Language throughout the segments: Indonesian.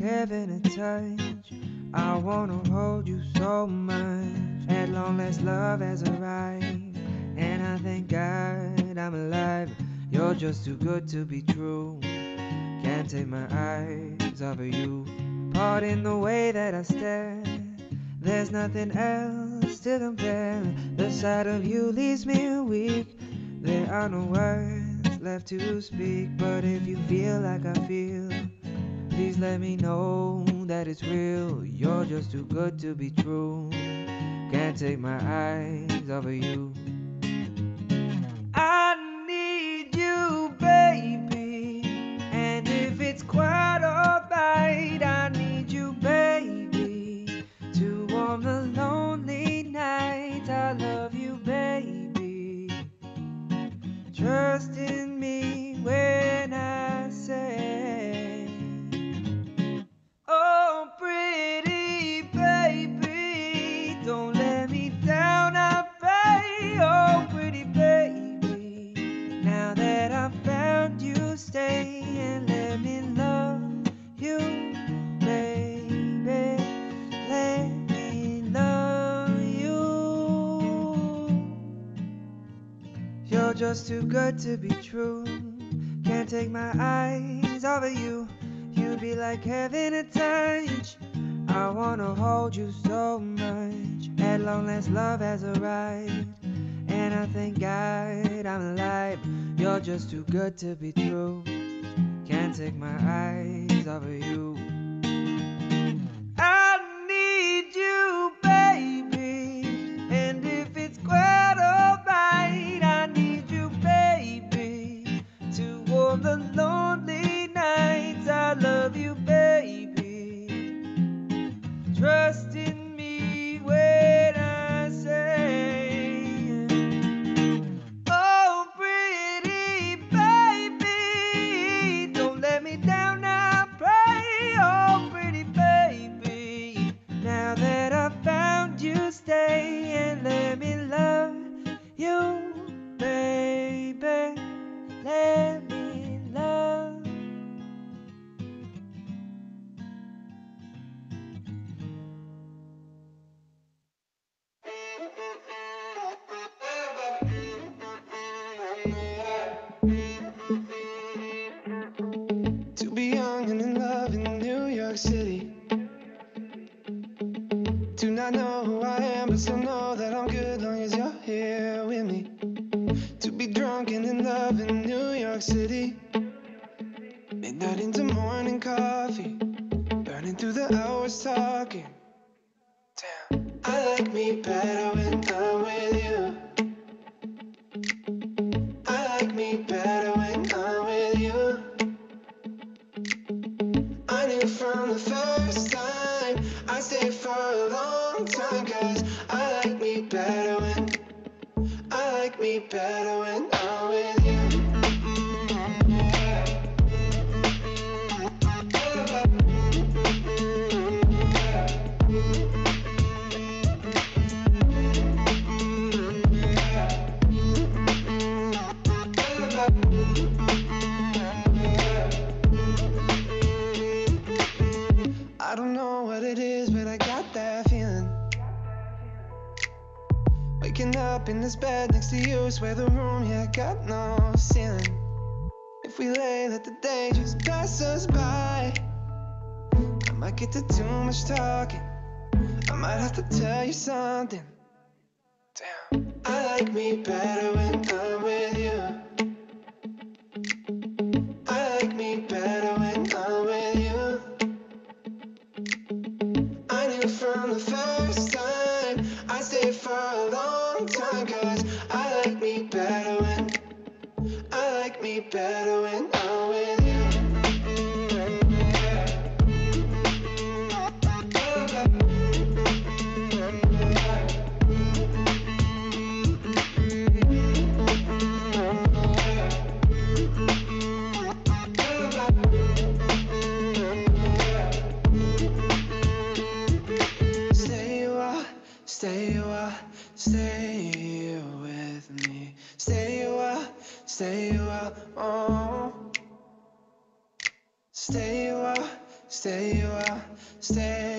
Kevin a touch. I wanna hold you so much. At long last, love has arrived, and I thank God I'm alive. You're just too good to be true. Can't take my eyes off of you. Part in the way that I stare. There's nothing else to compare. The sight of you leaves me weak. There are no words left to speak, but if you feel like I feel. Please let me know that it's real. You're just too good to be true. Can't take my eyes off of you. I need you, baby. And if it's quite alright, I need you, baby. To warm the lonely night. I love you, baby. Trust is Just too good to be true. Can't take my eyes off of you. You be like heaven at touch. I wanna hold you so much. At long last, love has arrived. And I thank God I'm alive. You're just too good to be true. Can't take my eyes off of you. up in this bed next to you. Swear the room yeah, got no ceiling. If we lay, let the day just pass us by. I might get to too much talking. I might have to tell you something. Damn. I like me better when I'm with you. I like me better when I'm with you. I knew from the first time I stayed for a long shadow and stay you are stay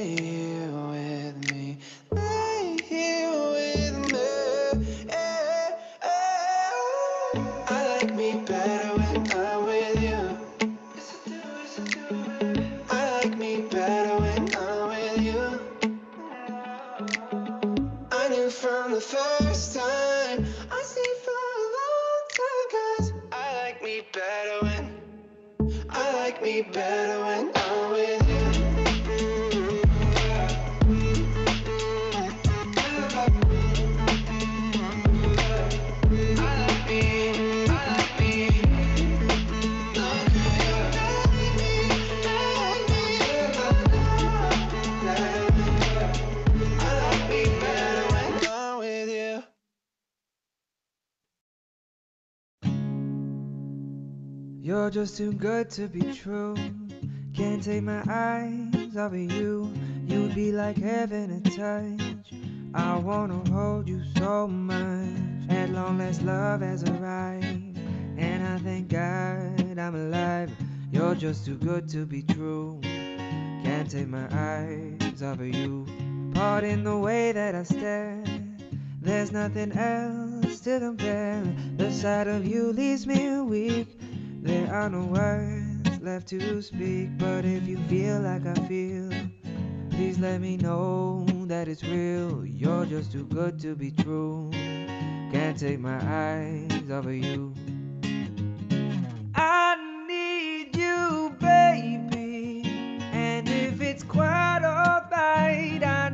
You're just too good to be true. Can't take my eyes off of you. You'd be like heaven to touch. I wanna hold you so much. At long last, love has arrived. And I thank God I'm alive. You're just too good to be true. Can't take my eyes off of you. Part in the way that I stare. There's nothing else to compare. The sight of you leaves me weak. There are no words left to speak, but if you feel like I feel, please let me know that it's real. You're just too good to be true. Can't take my eyes off of you. I need you, baby, and if it's quite alright, I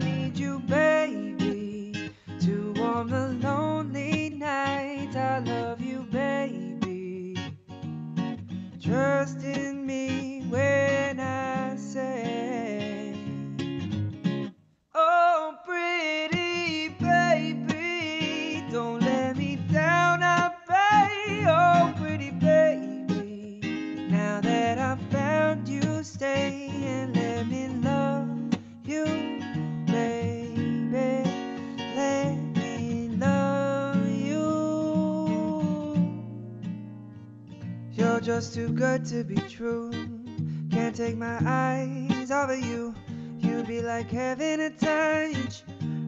Trust in me when I say just too good to be true. Can't take my eyes off of you. You be like heaven in touch.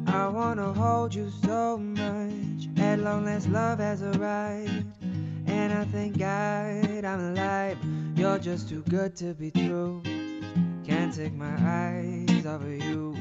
I wanna hold you so much. At long last, love has arrived. And I thank God I'm alive. You're just too good to be true. Can't take my eyes off of you.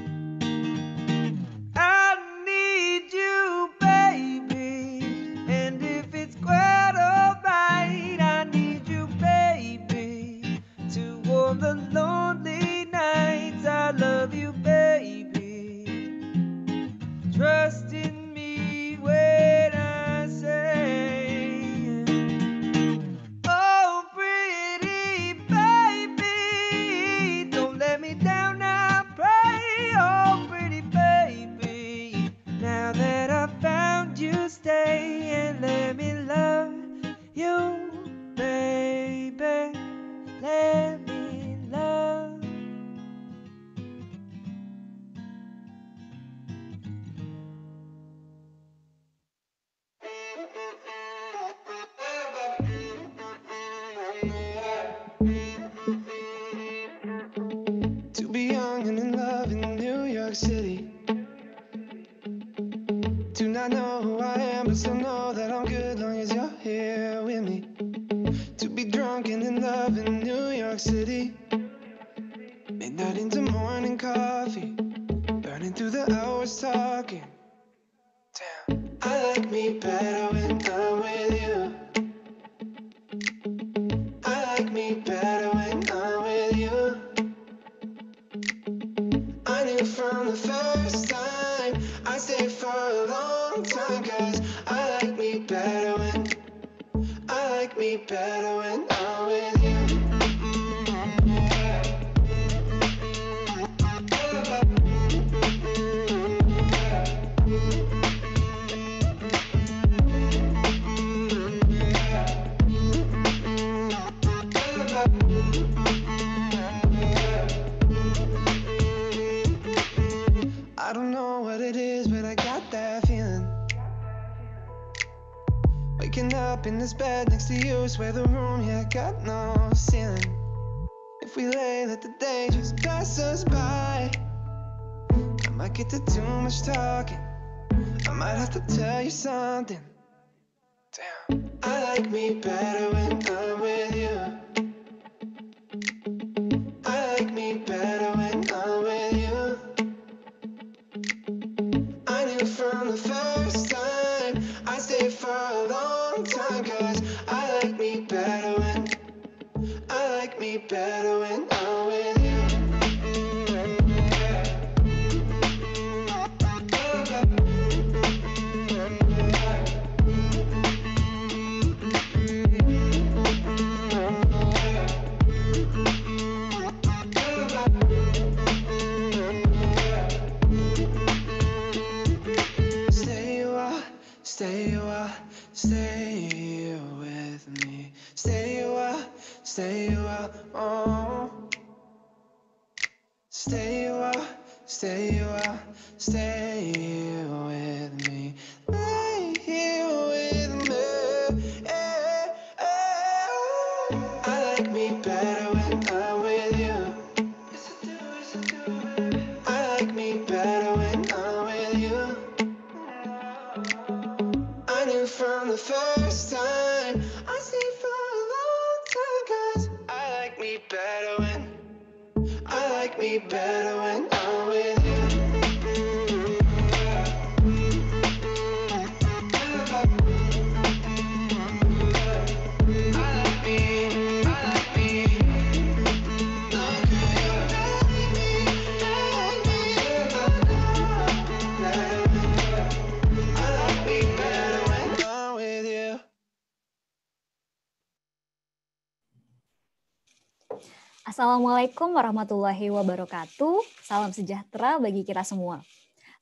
Assalamualaikum warahmatullahi wabarakatuh. Salam sejahtera bagi kita semua.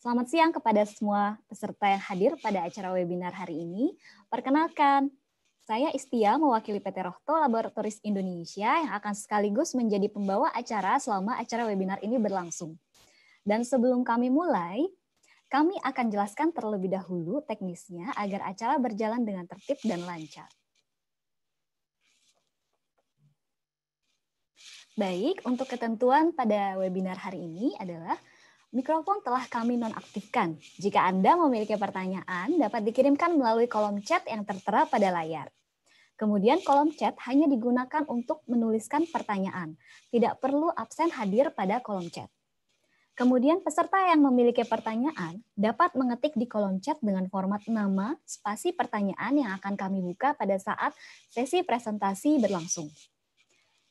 Selamat siang kepada semua peserta yang hadir pada acara webinar hari ini. Perkenalkan, saya Istia mewakili PT Rohto Laboratoris Indonesia yang akan sekaligus menjadi pembawa acara selama acara webinar ini berlangsung. Dan sebelum kami mulai, kami akan jelaskan terlebih dahulu teknisnya agar acara berjalan dengan tertib dan lancar. Baik, untuk ketentuan pada webinar hari ini adalah mikrofon telah kami nonaktifkan. Jika Anda memiliki pertanyaan, dapat dikirimkan melalui kolom chat yang tertera pada layar. Kemudian kolom chat hanya digunakan untuk menuliskan pertanyaan. Tidak perlu absen hadir pada kolom chat. Kemudian peserta yang memiliki pertanyaan dapat mengetik di kolom chat dengan format nama, spasi pertanyaan yang akan kami buka pada saat sesi presentasi berlangsung.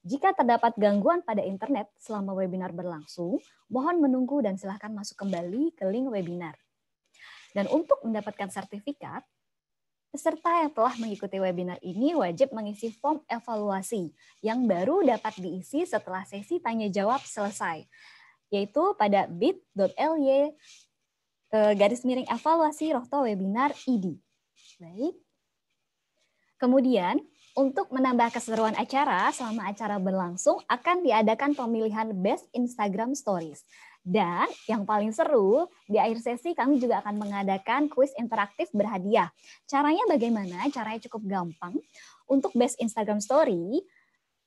Jika terdapat gangguan pada internet selama webinar berlangsung, mohon menunggu dan silahkan masuk kembali ke link webinar. Dan untuk mendapatkan sertifikat, peserta yang telah mengikuti webinar ini wajib mengisi form evaluasi yang baru dapat diisi setelah sesi tanya-jawab selesai, yaitu pada bit.ly eh, garis miring evaluasi rohto webinar ID. Baik. Kemudian, untuk menambah keseruan acara, selama acara berlangsung akan diadakan pemilihan Best Instagram Stories. Dan yang paling seru, di akhir sesi kami juga akan mengadakan kuis interaktif berhadiah. Caranya bagaimana? Caranya cukup gampang. Untuk Best Instagram Story,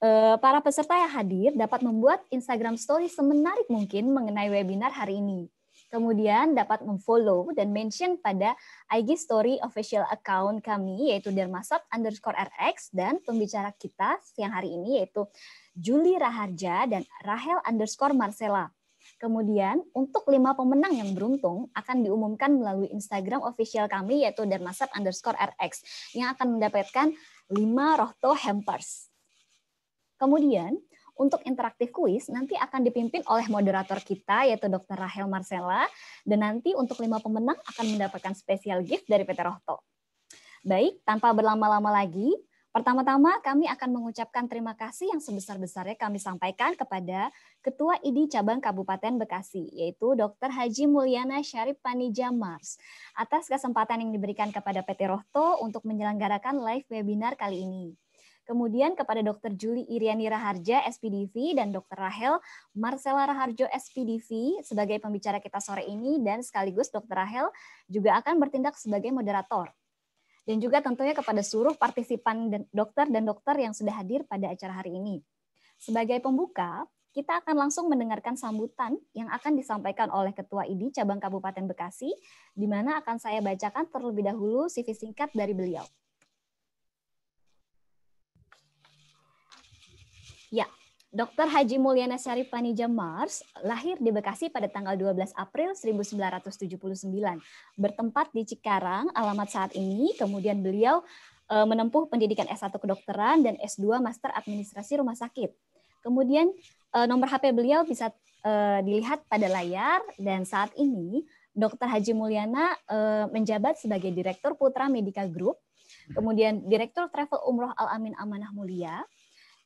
eh, para peserta yang hadir dapat membuat Instagram Story semenarik mungkin mengenai webinar hari ini. Kemudian dapat memfollow dan mention pada IG Story official account kami yaitu Dermasop underscore rx dan pembicara kita siang hari ini yaitu Juli Raharja dan Rahel underscore Marcela. Kemudian untuk lima pemenang yang beruntung akan diumumkan melalui Instagram official kami yaitu Dermasop underscore rx yang akan mendapatkan lima rohto hampers. Kemudian untuk interaktif kuis nanti akan dipimpin oleh moderator kita yaitu Dr. Rahel Marcella dan nanti untuk lima pemenang akan mendapatkan spesial gift dari PT Rohto. Baik, tanpa berlama-lama lagi, pertama-tama kami akan mengucapkan terima kasih yang sebesar-besarnya kami sampaikan kepada Ketua ID Cabang Kabupaten Bekasi, yaitu Dr. Haji Mulyana Syarif Panija Mars, atas kesempatan yang diberikan kepada PT Rohto untuk menyelenggarakan live webinar kali ini. Kemudian kepada Dr. Juli Iriani Raharja, SPDV, dan Dr. Rahel Marcela Raharjo, SPDV, sebagai pembicara kita sore ini, dan sekaligus Dr. Rahel juga akan bertindak sebagai moderator. Dan juga tentunya kepada seluruh partisipan dokter dan dokter yang sudah hadir pada acara hari ini. Sebagai pembuka, kita akan langsung mendengarkan sambutan yang akan disampaikan oleh Ketua IDI Cabang Kabupaten Bekasi, di mana akan saya bacakan terlebih dahulu CV singkat dari beliau. Ya, Dr. Haji Mulyana Syarif Jamars lahir di Bekasi pada tanggal 12 April 1979, bertempat di Cikarang, alamat saat ini, kemudian beliau eh, menempuh pendidikan S1 kedokteran dan S2 Master Administrasi Rumah Sakit. Kemudian eh, nomor HP beliau bisa eh, dilihat pada layar dan saat ini Dr. Haji Mulyana menjabat sebagai Direktur Putra Medica Group, kemudian Direktur Travel Umroh Al Amin Amanah Mulia,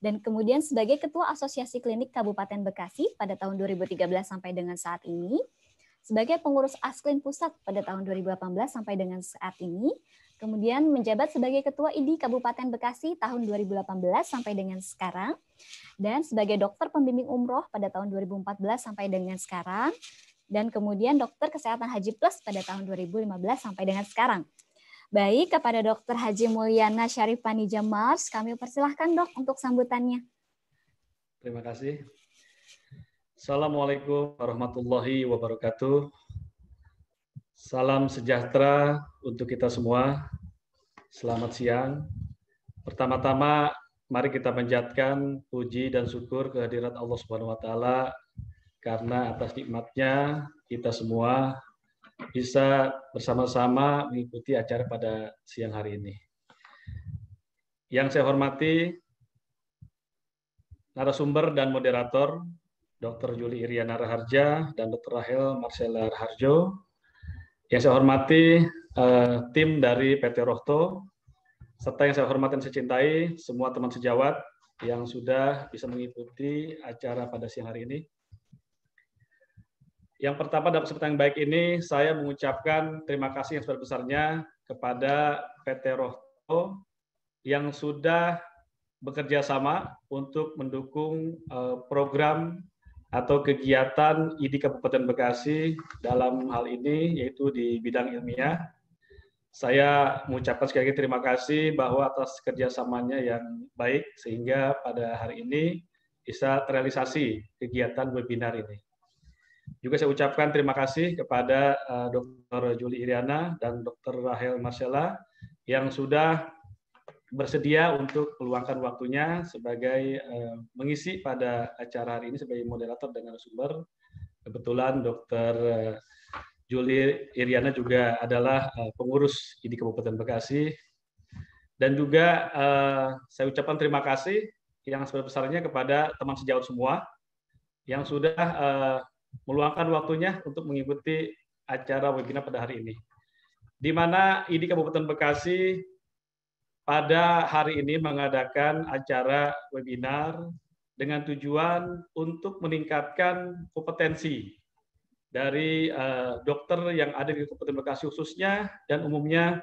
dan kemudian sebagai Ketua Asosiasi Klinik Kabupaten Bekasi pada tahun 2013 sampai dengan saat ini, sebagai pengurus Asklin Pusat pada tahun 2018 sampai dengan saat ini, kemudian menjabat sebagai Ketua idi Kabupaten Bekasi tahun 2018 sampai dengan sekarang, dan sebagai dokter pembimbing umroh pada tahun 2014 sampai dengan sekarang, dan kemudian dokter kesehatan haji plus pada tahun 2015 sampai dengan sekarang. Baik, kepada Dr. Haji Mulyana Syarifani Jamars, kami persilahkan dok untuk sambutannya. Terima kasih. Assalamualaikum warahmatullahi wabarakatuh. Salam sejahtera untuk kita semua. Selamat siang. Pertama-tama, mari kita panjatkan puji dan syukur kehadirat Allah Subhanahu wa taala karena atas nikmatnya kita semua bisa bersama-sama mengikuti acara pada siang hari ini. Yang saya hormati narasumber dan moderator Dr. Juli Iriana Raharja dan Dr. Rahel Marcela Raharjo. Yang saya hormati uh, tim dari PT Rohto, serta yang saya hormati dan saya cintai semua teman sejawat yang sudah bisa mengikuti acara pada siang hari ini. Yang pertama dalam kesempatan yang baik ini saya mengucapkan terima kasih yang sebesar-besarnya kepada PT Rohto yang sudah bekerja sama untuk mendukung eh, program atau kegiatan idi Kabupaten Bekasi dalam hal ini yaitu di bidang ilmiah. Saya mengucapkan sekali lagi terima kasih bahwa atas kerjasamanya yang baik sehingga pada hari ini bisa terrealisasi kegiatan webinar ini. Juga saya ucapkan terima kasih kepada uh, eh, Dr. Juli Iriana dan Dr. Rahel Marcella yang sudah bersedia untuk meluangkan waktunya sebagai eh, mengisi pada acara hari ini sebagai moderator dengan sumber Kebetulan Dr. Eh, Juli Iriana juga adalah pengurus di Kabupaten Bekasi. Dan juga saya ucapkan terima kasih yang sebesar-besarnya kepada teman sejauh semua yang sudah uh, meluangkan waktunya untuk mengikuti acara webinar pada hari ini. Di mana IDI Kabupaten Bekasi pada hari ini mengadakan acara webinar dengan tujuan untuk meningkatkan kompetensi dari eh, dokter yang ada di Kabupaten Bekasi khususnya dan umumnya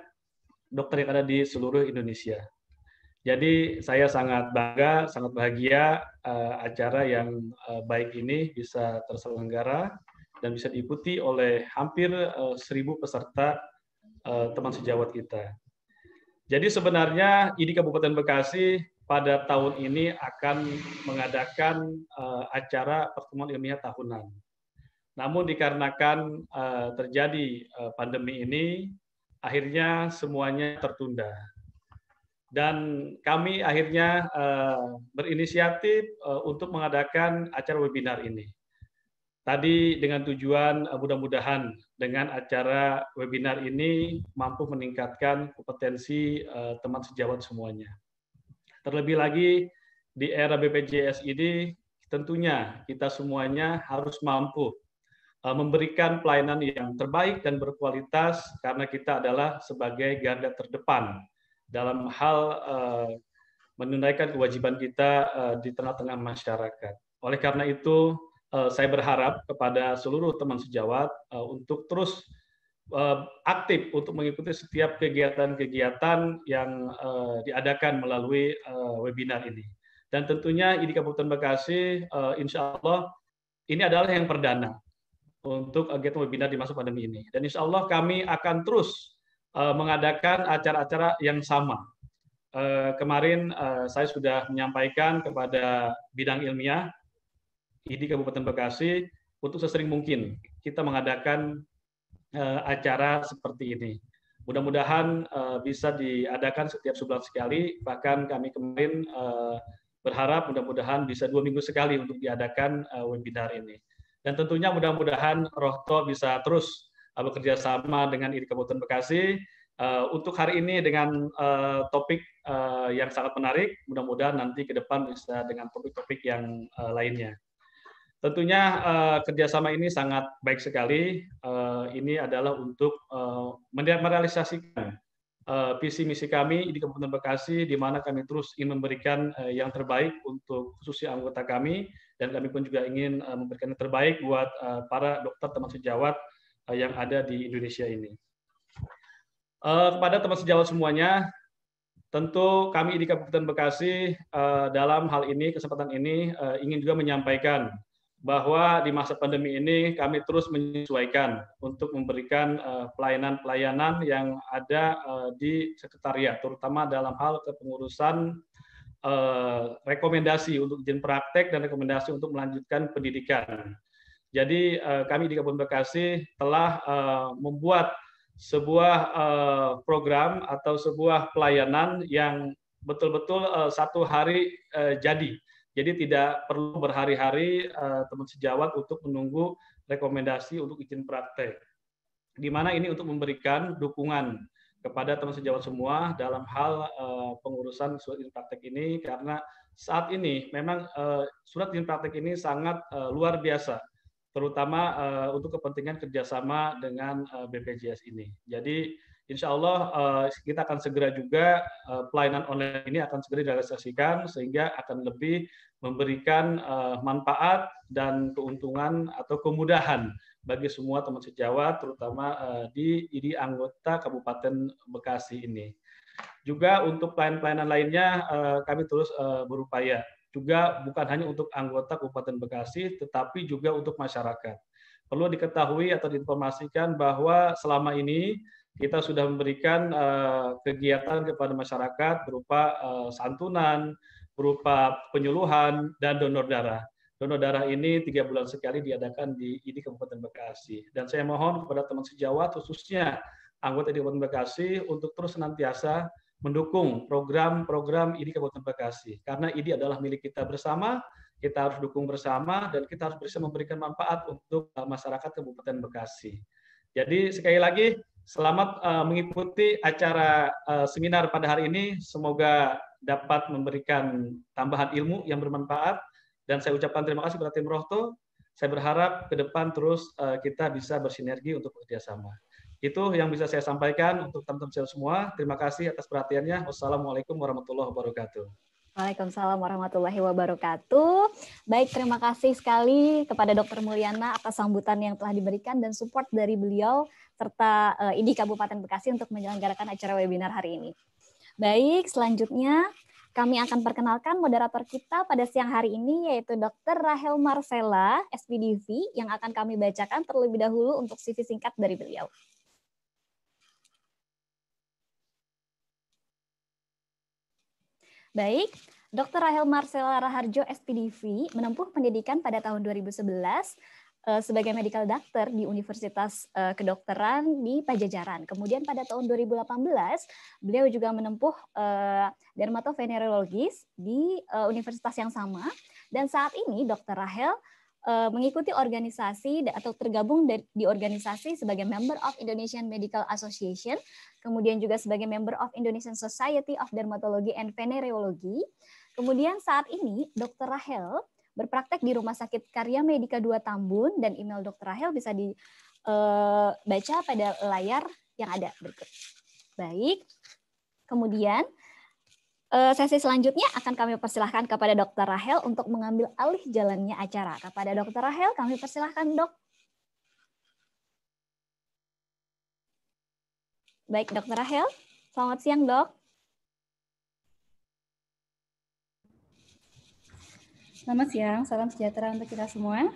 dokter yang ada di seluruh Indonesia. Jadi saya sangat bangga, sangat bahagia uh, acara yang uh, baik ini bisa terselenggara dan bisa diikuti oleh hampir uh, seribu peserta uh, teman sejawat kita. Jadi sebenarnya ini Kabupaten Bekasi pada tahun ini akan mengadakan uh, acara pertemuan ilmiah tahunan. Namun dikarenakan uh, terjadi uh, pandemi ini, akhirnya semuanya tertunda dan kami akhirnya uh, berinisiatif uh, untuk mengadakan acara webinar ini. Tadi dengan tujuan uh, mudah-mudahan dengan acara webinar ini mampu meningkatkan kompetensi uh, teman sejawat semuanya. Terlebih lagi di era BPJS ini tentunya kita semuanya harus mampu memberikan pelayanan yang terbaik dan berkualitas karena kita adalah sebagai garda terdepan dalam hal eh, menunaikan kewajiban kita eh, di tengah-tengah masyarakat. Oleh karena itu, eh, saya berharap kepada seluruh teman sejawat untuk terus aktif untuk mengikuti setiap kegiatan-kegiatan yang diadakan melalui webinar ini. Dan tentunya ini Kabupaten Bekasi, insya Allah ini adalah yang perdana untuk kegiatan webinar di masa pandemi ini. Dan insya Allah kami akan terus Eh, mengadakan acara-acara yang sama. Eh, kemarin eh, saya sudah menyampaikan kepada bidang ilmiah di Kabupaten Bekasi untuk sesering mungkin kita mengadakan acara seperti ini. Mudah-mudahan bisa diadakan setiap sebulan sekali, bahkan kami kemarin berharap mudah-mudahan bisa dua minggu sekali untuk diadakan webinar ini. Dan tentunya mudah-mudahan Rohto bisa terus uh, bekerja sama dengan IRI Kabupaten Bekasi uh, untuk hari ini dengan uh, topik uh, yang sangat menarik. Mudah-mudahan nanti ke depan bisa dengan topik-topik yang uh, lainnya. Tentunya uh, kerjasama ini sangat baik sekali. Uh, ini adalah untuk uh, merealisasikan uh, visi misi kami di Kabupaten Bekasi, di mana kami terus ingin memberikan uh, yang terbaik untuk khususnya anggota kami, dan kami pun juga ingin uh, memberikan yang terbaik buat uh, para dokter teman sejawat Eh, yang ada di Indonesia ini. Eh, kepada teman sejawat semuanya, tentu kami di Kabupaten Bekasi eh, dalam hal ini, kesempatan ini, ingin juga menyampaikan bahwa di masa pandemi ini kami terus menyesuaikan untuk memberikan pelayanan-pelayanan yang ada di sekretariat, terutama dalam hal kepengurusan rekomendasi untuk izin praktek dan rekomendasi untuk melanjutkan pendidikan. Jadi eh, kami di Kabupaten Bekasi telah eh, membuat sebuah eh, program atau sebuah pelayanan yang betul-betul satu hari jadi. Jadi tidak perlu berhari-hari teman sejawat untuk menunggu rekomendasi untuk izin praktek. Di mana ini untuk memberikan dukungan kepada teman sejawat semua dalam hal uh, pengurusan surat izin praktek ini karena saat ini memang uh, surat izin praktek ini sangat uh, luar biasa terutama uh, untuk kepentingan kerjasama dengan uh, BPJS ini. Jadi insya Allah uh, kita akan segera juga uh, pelayanan online ini akan segera direalisasikan sehingga akan lebih memberikan uh, manfaat dan keuntungan atau kemudahan bagi semua teman sejawat terutama uh, di idi anggota Kabupaten Bekasi ini. Juga untuk pelayanan-pelayanan lainnya uh, kami terus uh, berupaya juga bukan hanya untuk anggota Kabupaten Bekasi, tetapi juga untuk masyarakat. Perlu diketahui atau diinformasikan bahwa selama ini kita sudah memberikan eh, kegiatan kepada masyarakat berupa eh, santunan, berupa penyuluhan, dan donor darah. Donor darah ini tiga bulan sekali diadakan di ini Kabupaten Bekasi. Dan saya mohon kepada teman sejawat khususnya anggota di Kabupaten Bekasi, untuk terus senantiasa mendukung program-program ini Kabupaten Bekasi. Karena ini adalah milik kita bersama, kita harus dukung bersama, dan kita harus bisa memberikan manfaat untuk eh, masyarakat Kabupaten Bekasi. Jadi sekali lagi, selamat eh, mengikuti acara eh, seminar pada hari ini. Semoga dapat memberikan tambahan ilmu yang bermanfaat. Dan saya ucapkan terima kasih kepada tim Rohto. Saya berharap ke depan terus kita bisa bersinergi untuk bekerjasama. Itu yang bisa saya sampaikan untuk teman-teman semua. Terima kasih atas perhatiannya. Wassalamualaikum warahmatullahi wabarakatuh. Waalaikumsalam warahmatullahi wabarakatuh. Baik, terima kasih sekali kepada Dr. Mulyana atas sambutan yang telah diberikan dan support dari beliau serta uh, IDI Kabupaten Bekasi untuk menyelenggarakan acara webinar hari ini. Baik, selanjutnya kami akan perkenalkan moderator kita pada siang hari ini yaitu Dr. Rahel Marcella, SPDV, yang akan kami bacakan terlebih dahulu untuk CV singkat dari beliau. Baik, Dr. Rahel Marcela Raharjo, SPDV, menempuh pendidikan pada tahun 2011 eh, sebagai medical doctor di Universitas eh, Kedokteran di Pajajaran. Kemudian pada tahun 2018, beliau juga menempuh eh, dermatovenerologis di universitas yang sama. Dan saat ini Dr. Rahel Eh, mengikuti organisasi atau tergabung di organisasi sebagai member of Indonesian Medical Association, kemudian juga sebagai member of Indonesian Society of Dermatology and Venereology. Kemudian saat ini Dr. Rahel berpraktek di Rumah Sakit Karya Medika 2 Tambun dan email Dr. Rahel bisa dibaca eh, pada layar yang ada berikut. Baik. Kemudian Eh, sesi selanjutnya akan kami persilahkan kepada Dr. Rahel untuk mengambil alih jalannya acara. Kepada Dr. Rahel, kami persilahkan dok. Baik, Dr. Rahel. Selamat siang, dok. Selamat siang, salam sejahtera untuk kita semua.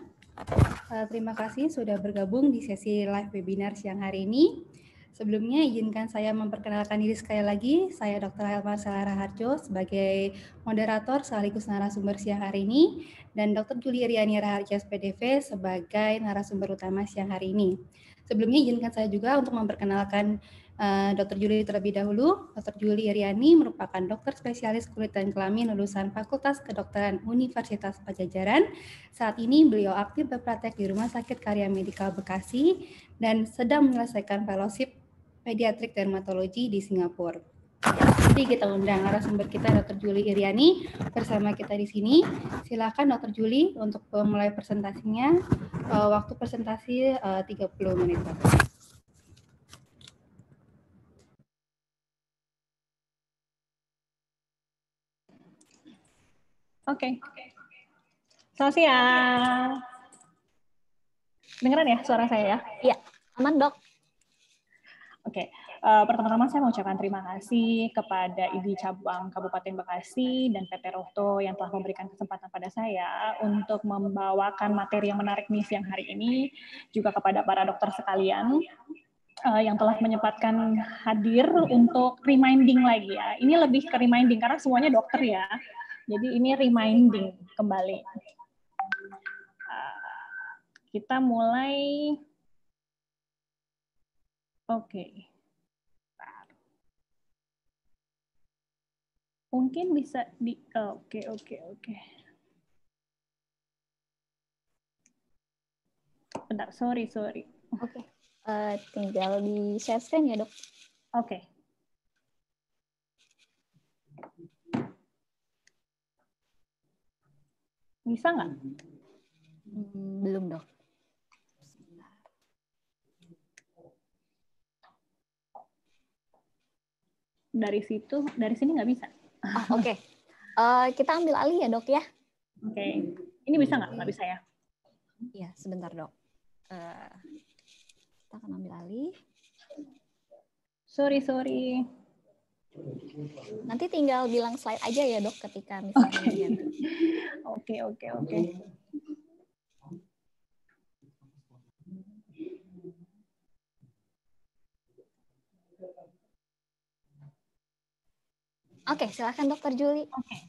Eh, terima kasih sudah bergabung di sesi live webinar siang hari ini. Sebelumnya izinkan saya memperkenalkan diri sekali lagi. Saya Dr. Helma Selara Harjo sebagai moderator sekaligus narasumber siang hari ini dan Dr. Juli Riani Raharjo SPdV sebagai narasumber utama siang hari ini. Sebelumnya izinkan saya juga untuk memperkenalkan uh, eh, Dr. Juli terlebih dahulu. Dr. Juli Riani merupakan dokter spesialis kulit dan kelamin lulusan Fakultas Kedokteran Universitas Pajajaran. Saat ini beliau aktif berpraktek di Rumah Sakit Karya Medika Bekasi dan sedang menyelesaikan fellowship pediatrik dermatologi di Singapura. Jadi kita undang narasumber kita Dr. Juli Iriani bersama kita di sini. Silakan Dr. Juli untuk memulai eh, presentasinya. Eh, waktu presentasi 30 eh, menit. Oke. Okay. Selamat siang. Dengeran ya suara saya ya? Iya. Aman dok. Oke, okay. uh, eh, pertama-tama saya mengucapkan terima kasih kepada ibu Cabang Kabupaten Bekasi dan PT Rohto yang telah memberikan kesempatan pada saya untuk membawakan materi yang menarik nih siang hari ini, juga kepada para dokter sekalian uh, yang telah menyempatkan hadir untuk reminding lagi ya. Ini lebih ke reminding karena semuanya dokter ya, jadi ini reminding kembali. Uh, kita mulai Oke. Okay. Mungkin bisa di oke okay, oke okay, oke. Okay, Bentar, sorry, sorry. Oke. Okay. Uh, eh, tinggal di share ya, Dok. Oke. Okay. Bisa nggak? Hmm, belum, Dok. dari situ dari sini nggak bisa. Oh, Oke, okay. uh, eh, kita ambil alih ya dok ya. Oke, okay. ini bisa nggak? Nggak bisa ya? Iya, sebentar dok. Uh, kita akan ambil alih. Sorry sorry. Nanti tinggal bilang slide aja ya dok ketika misalnya. Oke oke oke. Oke, okay, silakan Dokter Juli. Oke. Okay.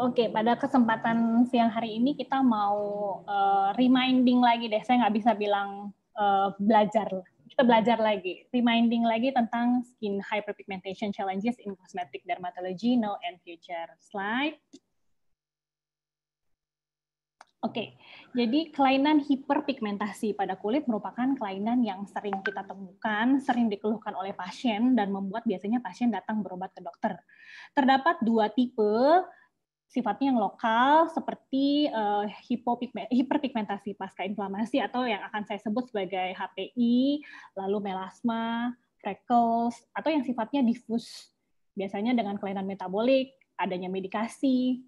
Oke, okay, pada kesempatan siang hari ini kita mau uh, reminding lagi deh. Saya nggak bisa bilang uh, belajar Kita belajar lagi, reminding lagi tentang skin hyperpigmentation challenges in cosmetic dermatology now and future. Slide. Oke, jadi kelainan hiperpigmentasi pada kulit merupakan kelainan yang sering kita temukan, sering dikeluhkan oleh pasien, dan membuat biasanya pasien datang berobat ke dokter. Terdapat dua tipe sifatnya yang lokal seperti uh, hiperpigmentasi pasca inflamasi atau yang akan saya sebut sebagai HPI, lalu melasma, freckles, atau yang sifatnya difus. Biasanya dengan kelainan metabolik, adanya medikasi,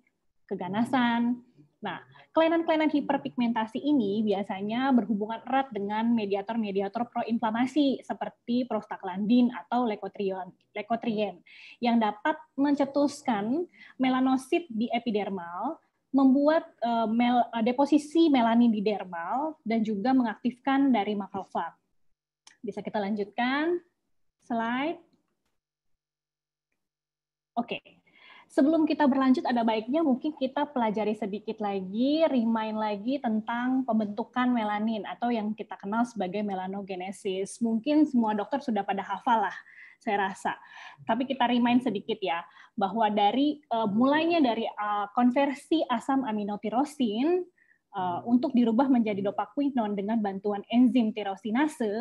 keganasan, Nah, kelainan-kelainan hiperpigmentasi ini biasanya berhubungan erat dengan mediator-mediator proinflamasi seperti prostaglandin atau leukotrien leukotrien yang dapat mencetuskan melanosit di epidermal, membuat uh, mel, uh, deposisi melanin di dermal dan juga mengaktifkan dari makrofag. Bisa kita lanjutkan slide. Oke. Okay. Sebelum kita berlanjut, ada baiknya mungkin kita pelajari sedikit lagi, remind lagi tentang pembentukan melanin atau yang kita kenal sebagai melanogenesis. Mungkin semua dokter sudah pada hafal lah saya rasa. Tapi kita remind sedikit ya bahwa dari uh, mulainya dari uh, konversi asam aminotirosin Eh, untuk dirubah menjadi dopakuinon dengan bantuan enzim tirosinase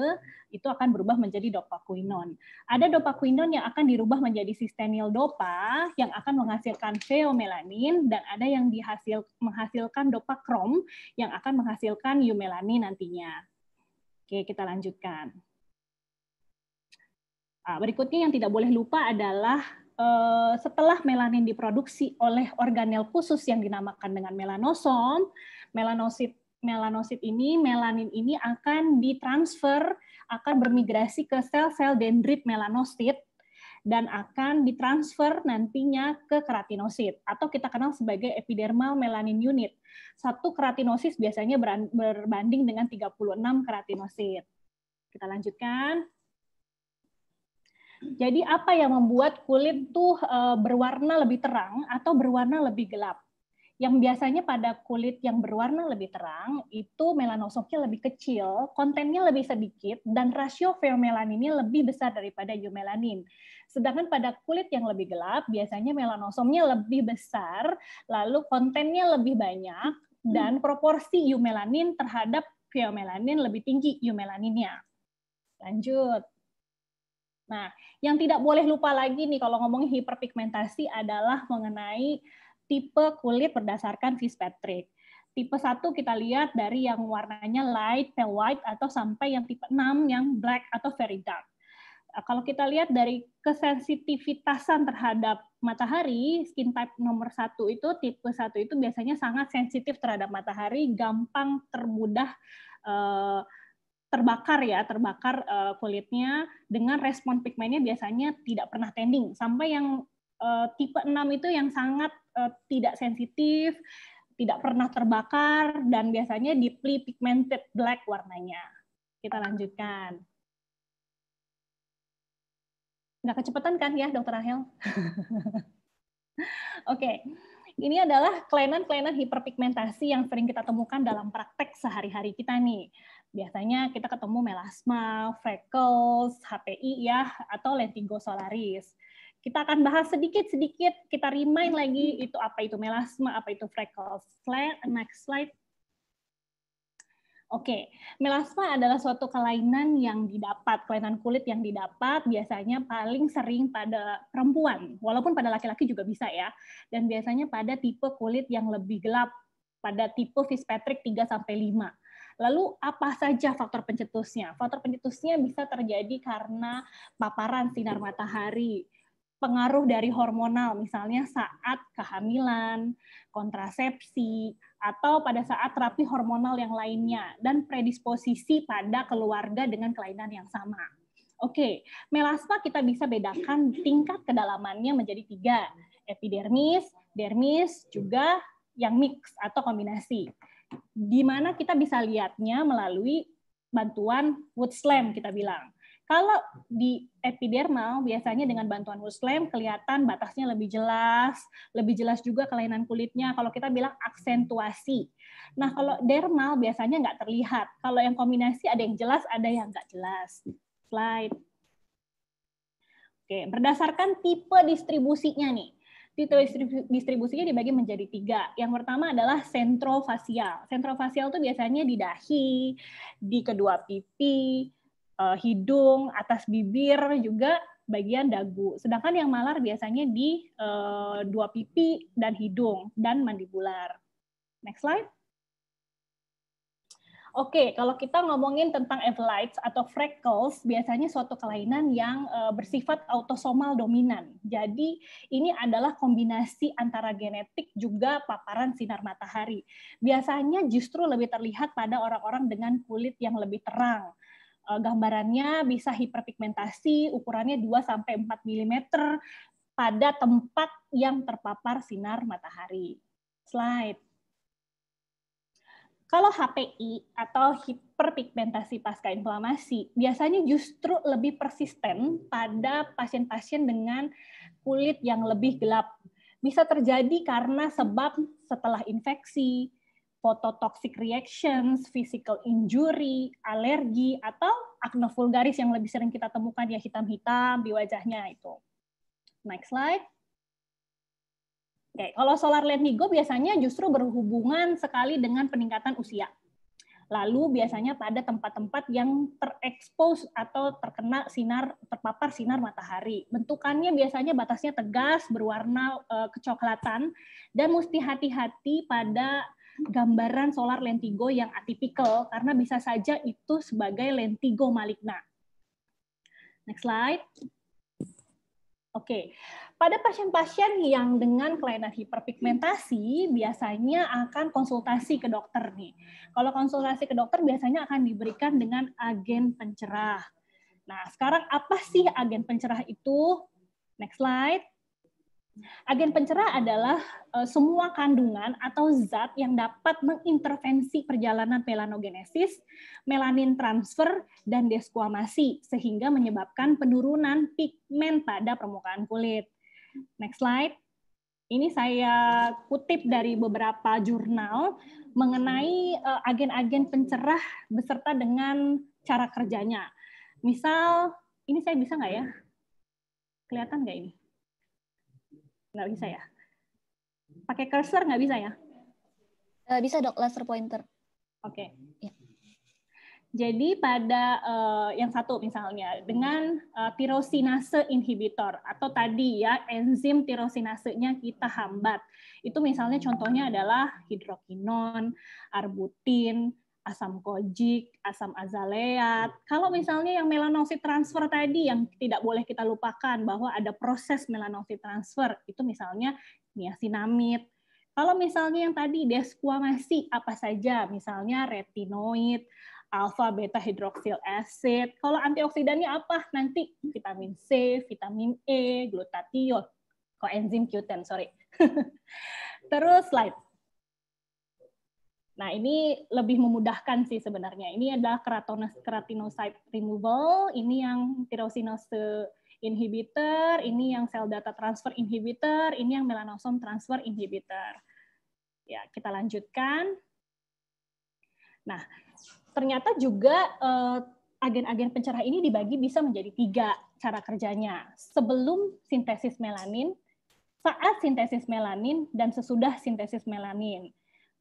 itu akan berubah menjadi dopakuinon. Ada dopakuinon yang akan dirubah menjadi sistenil dopa yang akan menghasilkan feomelanin dan ada yang dihasil menghasilkan dopakrom yang akan menghasilkan eumelanin nantinya. Oke, kita lanjutkan. Ah, berikutnya yang tidak boleh lupa adalah eh, setelah melanin diproduksi oleh organel khusus yang dinamakan dengan melanosom, melanosit melanosit ini, melanin ini akan ditransfer, akan bermigrasi ke sel-sel dendrit melanosit dan akan ditransfer nantinya ke keratinosit atau kita kenal sebagai epidermal melanin unit. Satu keratinosis biasanya berbanding dengan 36 keratinosit. Kita lanjutkan. Jadi apa yang membuat kulit tuh eh, berwarna lebih terang atau berwarna lebih gelap? yang biasanya pada kulit yang berwarna lebih terang itu melanosomnya lebih kecil, kontennya lebih sedikit dan rasio feomelaninnya lebih besar daripada eumelanin. Sedangkan pada kulit yang lebih gelap biasanya melanosomnya lebih besar, lalu kontennya lebih banyak hmm. dan proporsi eumelanin terhadap feomelanin lebih tinggi eumelaninnya. Lanjut. Nah, yang tidak boleh lupa lagi nih kalau ngomong hiperpigmentasi adalah mengenai tipe kulit berdasarkan Fitzpatrick. Tipe satu kita lihat dari yang warnanya light, pale white, atau sampai yang tipe 6 yang black atau very dark. Eh, kalau kita lihat dari kesensitivitasan terhadap matahari, skin type nomor satu itu, tipe satu itu biasanya sangat sensitif terhadap matahari, gampang termudah eh, terbakar ya, terbakar eh, kulitnya dengan respon pigmennya biasanya tidak pernah tending. Sampai yang uh, tipe 6 itu yang sangat uh, tidak sensitif, tidak pernah terbakar dan biasanya deeply pigmented black warnanya. Kita lanjutkan. Nggak kecepatan kan ya, Dokter Rahel? Oke. okay. Ini adalah kelainan-kelainan hiperpigmentasi yang sering kita temukan dalam praktek sehari-hari kita nih. Biasanya kita ketemu melasma, freckles, HPI ya, atau lentigo solaris. Kita akan bahas sedikit-sedikit, kita remind lagi itu apa itu melasma, apa itu freckles. Slide, next slide. Oke, okay. melasma adalah suatu kelainan yang didapat, kelainan kulit yang didapat biasanya paling sering pada perempuan, walaupun pada laki-laki juga bisa ya. Dan biasanya pada tipe kulit yang lebih gelap, pada tipe Fitzpatrick 3 sampai 5. Lalu apa saja faktor pencetusnya? Faktor pencetusnya bisa terjadi karena paparan sinar matahari, pengaruh dari hormonal, misalnya saat kehamilan, kontrasepsi, atau pada saat terapi hormonal yang lainnya, dan predisposisi pada keluarga dengan kelainan yang sama. Oke, melasma kita bisa bedakan tingkat kedalamannya menjadi tiga, epidermis, dermis, juga yang mix atau kombinasi. Di mana kita bisa lihatnya melalui bantuan wood slam kita bilang kalau di epidermal biasanya dengan bantuan muslim kelihatan batasnya lebih jelas, lebih jelas juga kelainan kulitnya. Kalau kita bilang aksentuasi. Nah kalau dermal biasanya nggak terlihat. Kalau yang kombinasi ada yang jelas, ada yang nggak jelas. Slide. Oke, berdasarkan tipe distribusinya nih. Tipe distribusinya dibagi menjadi tiga. Yang pertama adalah sentrofasial. Sentrofasial itu biasanya di dahi, di kedua pipi, Eh, hidung, atas bibir juga bagian dagu. Sedangkan yang malar biasanya di uh, dua pipi dan hidung dan mandibular. Next slide. Oke, okay, kalau kita ngomongin tentang evelites atau freckles, biasanya suatu kelainan yang eh, bersifat autosomal dominan. Jadi ini adalah kombinasi antara genetik juga paparan sinar matahari. Biasanya justru lebih terlihat pada orang-orang dengan kulit yang lebih terang Eh, gambarannya bisa hiperpigmentasi, ukurannya 2 sampai 4 mm pada tempat yang terpapar sinar matahari. Slide. Kalau HPI atau hiperpigmentasi pasca inflamasi biasanya justru lebih persisten pada pasien-pasien dengan kulit yang lebih gelap. Bisa terjadi karena sebab setelah infeksi, phototoxic reactions, physical injury, alergi, atau acne vulgaris yang lebih sering kita temukan ya hitam-hitam di wajahnya itu. Next slide. Oke, kalau solar lentigo biasanya justru berhubungan sekali dengan peningkatan usia. Lalu biasanya pada tempat-tempat yang terekspos atau terkena sinar terpapar sinar matahari. Bentukannya biasanya batasnya tegas, berwarna eh, kecoklatan dan mesti hati-hati pada gambaran solar lentigo yang atipikal karena bisa saja itu sebagai lentigo maligna. Next slide. Oke, okay. pada pasien-pasien yang dengan kelainan hiperpigmentasi biasanya akan konsultasi ke dokter nih. Kalau konsultasi ke dokter biasanya akan diberikan dengan agen pencerah. Nah, sekarang apa sih agen pencerah itu? Next slide. Agen pencerah adalah uh, semua kandungan atau zat yang dapat mengintervensi perjalanan melanogenesis, melanin transfer, dan deskuamasi, sehingga menyebabkan penurunan pigmen pada permukaan kulit. Next slide. Ini saya kutip dari beberapa jurnal mengenai eh, agen-agen pencerah beserta dengan cara kerjanya. Misal, ini saya bisa nggak ya? Kelihatan nggak ini? Nggak bisa hmm. ya? Pakai cursor nggak bisa ya? Eh, bisa dok, laser pointer. Oke. Okay. Ya. Jadi pada uh, yang satu misalnya dengan uh, tirosinase inhibitor atau tadi ya enzim tirosinasenya kita hambat. Itu misalnya contohnya adalah hidrokinon, arbutin, asam kojik, asam azaleat. Kalau misalnya yang melanosit transfer tadi yang tidak boleh kita lupakan bahwa ada proses melanosit transfer itu misalnya niacinamid. Kalau misalnya yang tadi desquamasi apa saja, misalnya retinoid, alpha beta hidroksil acid. Kalau antioksidannya apa? Nanti vitamin C, vitamin E, glutathione, koenzim Q10, sorry. Terus slide. Nah, ini lebih memudahkan sih sebenarnya. Ini adalah keratinocyte removal, ini yang tyrosinase inhibitor, ini yang sel data transfer inhibitor, ini yang melanosom transfer inhibitor. Ya, kita lanjutkan. Nah, ternyata juga eh, agen-agen pencerah ini dibagi bisa menjadi tiga cara kerjanya. Sebelum sintesis melanin, saat sintesis melanin, dan sesudah sintesis melanin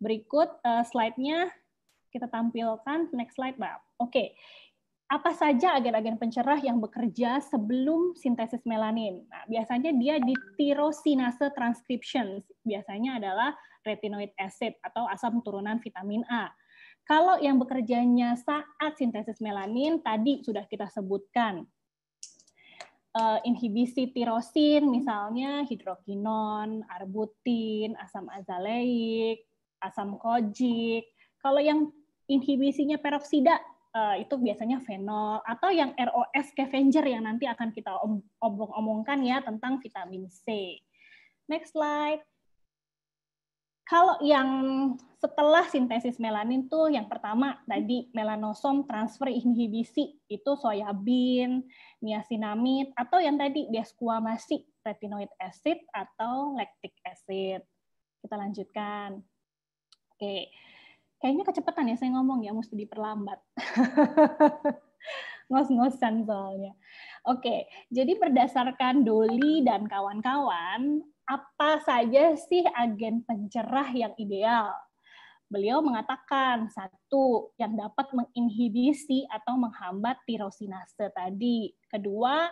Berikut uh, slide-nya kita tampilkan. Next slide, Mbak. Oke. Okay. Apa saja agen-agen pencerah yang bekerja sebelum sintesis melanin? Nah, biasanya dia di tirosinase transcription. Biasanya adalah retinoid acid atau asam turunan vitamin A. Kalau yang bekerjanya saat sintesis melanin tadi sudah kita sebutkan. Uh, inhibisi tirosin misalnya hidrokinon, arbutin, asam azaleik, asam kojik. Kalau yang inhibisinya peroksida eh, itu biasanya fenol atau yang ROS scavenger yang nanti akan kita omong-omongkan ya tentang vitamin C. Next slide. Kalau yang setelah sintesis melanin tuh yang pertama tadi melanosom transfer inhibisi itu soyabin, niacinamid atau yang tadi deskuamasi retinoid acid atau lactic acid. Kita lanjutkan. Oke. Kayaknya kecepatan ya saya ngomong ya, mesti diperlambat. Ngos-ngosan soalnya. Oke, jadi berdasarkan Doli dan kawan-kawan, apa saja sih agen pencerah yang ideal? Beliau mengatakan satu yang dapat menginhibisi atau menghambat tirosinase tadi, kedua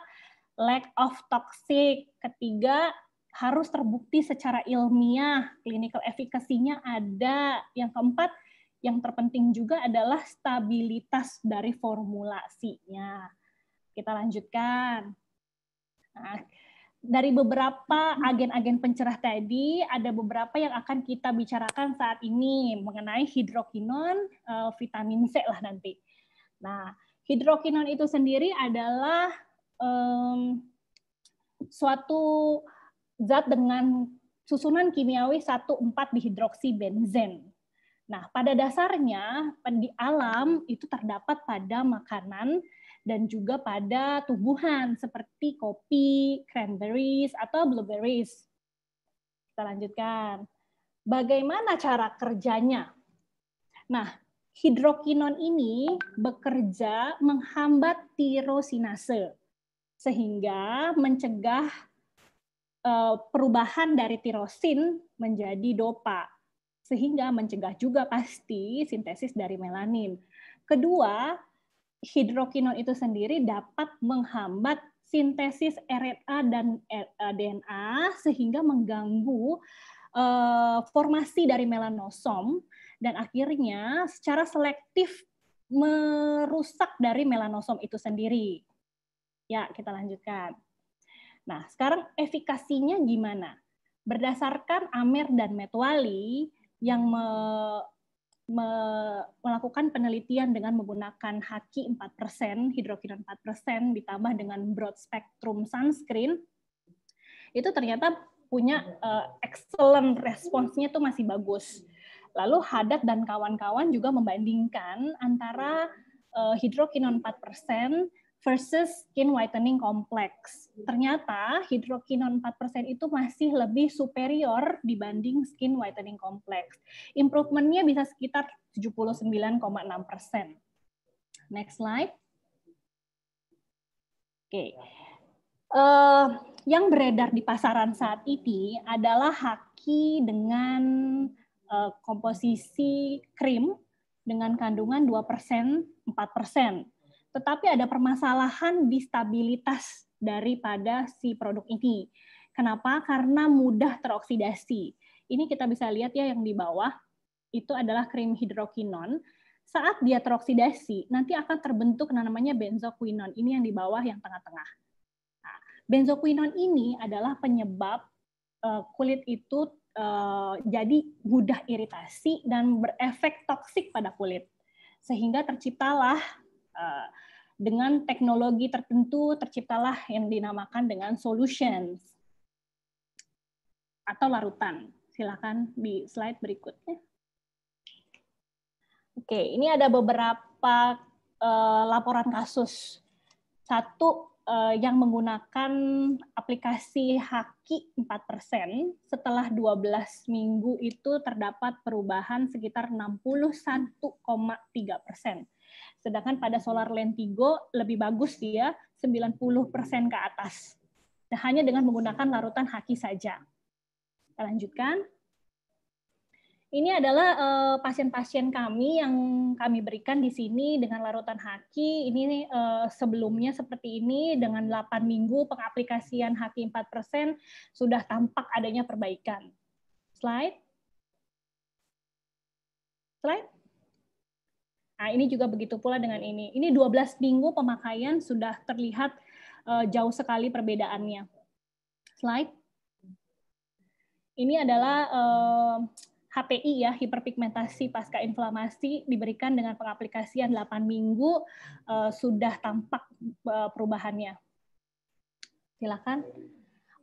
lack of toxic, ketiga harus terbukti secara ilmiah, klinikal efficacy ada. Yang keempat, yang terpenting juga adalah stabilitas dari formulasinya. Kita lanjutkan. Nah, dari beberapa agen-agen pencerah tadi, ada beberapa yang akan kita bicarakan saat ini mengenai hidrokinon, eh, vitamin C lah nanti. Nah, hidrokinon itu sendiri adalah um, suatu zat dengan susunan kimiawi 1,4 benzen. Nah, pada dasarnya di alam itu terdapat pada makanan dan juga pada tumbuhan seperti kopi, cranberries, atau blueberries. Kita lanjutkan. Bagaimana cara kerjanya? Nah, hidrokinon ini bekerja menghambat tirosinase sehingga mencegah Eh, perubahan dari tirosin menjadi dopa sehingga mencegah juga pasti sintesis dari melanin. Kedua, hidrokinon itu sendiri dapat menghambat sintesis RNA dan DNA sehingga mengganggu eh, formasi dari melanosom dan akhirnya secara selektif merusak dari melanosom itu sendiri. Ya, kita lanjutkan. Nah, sekarang efikasinya gimana? Berdasarkan Amer dan Metwali yang me, me, melakukan penelitian dengan menggunakan haki 4%, hidrokinon 4% ditambah dengan broad spectrum sunscreen, itu ternyata punya uh, excellent responsnya itu masih bagus. Lalu Hadat dan kawan-kawan juga membandingkan antara uh, hidrokinon versus skin whitening complex, Ternyata hidrokinon 4% itu masih lebih superior dibanding skin whitening complex. Improvementnya bisa sekitar 79,6%. Next slide. Oke. Okay. Uh, eh, yang beredar di pasaran saat ini adalah haki dengan uh, komposisi krim dengan kandungan 2%, 4% tetapi ada permasalahan di stabilitas daripada si produk ini. Kenapa? Karena mudah teroksidasi. Ini kita bisa lihat ya yang di bawah, itu adalah krim hidrokinon. Saat dia teroksidasi, nanti akan terbentuk namanya benzoquinon Ini yang di bawah, yang tengah-tengah. Nah, benzoquinon ini adalah penyebab eh, kulit itu eh, jadi mudah iritasi dan berefek toksik pada kulit. Sehingga terciptalah Eh, dengan teknologi tertentu terciptalah yang dinamakan dengan solutions atau larutan. Silakan di slide berikutnya. Oke, ini ada beberapa eh, laporan kasus. Satu eh, yang menggunakan aplikasi Haki 4%, setelah 12 minggu itu terdapat perubahan sekitar 61,3%. Sedangkan pada solar lentigo lebih bagus dia 90% ke atas. Nah, hanya dengan menggunakan larutan haki saja. Kita lanjutkan. Ini adalah eh, pasien-pasien kami yang kami berikan di sini dengan larutan haki. Ini eh, sebelumnya seperti ini dengan 8 minggu pengaplikasian haki 4% sudah tampak adanya perbaikan. Slide. Slide. Nah, ini juga begitu pula dengan ini. Ini 12 minggu pemakaian sudah terlihat uh, jauh sekali perbedaannya. Slide. Ini adalah uh, eh, HPI ya, hiperpigmentasi pasca inflamasi diberikan dengan pengaplikasian 8 minggu uh, sudah tampak uh, perubahannya. Silakan.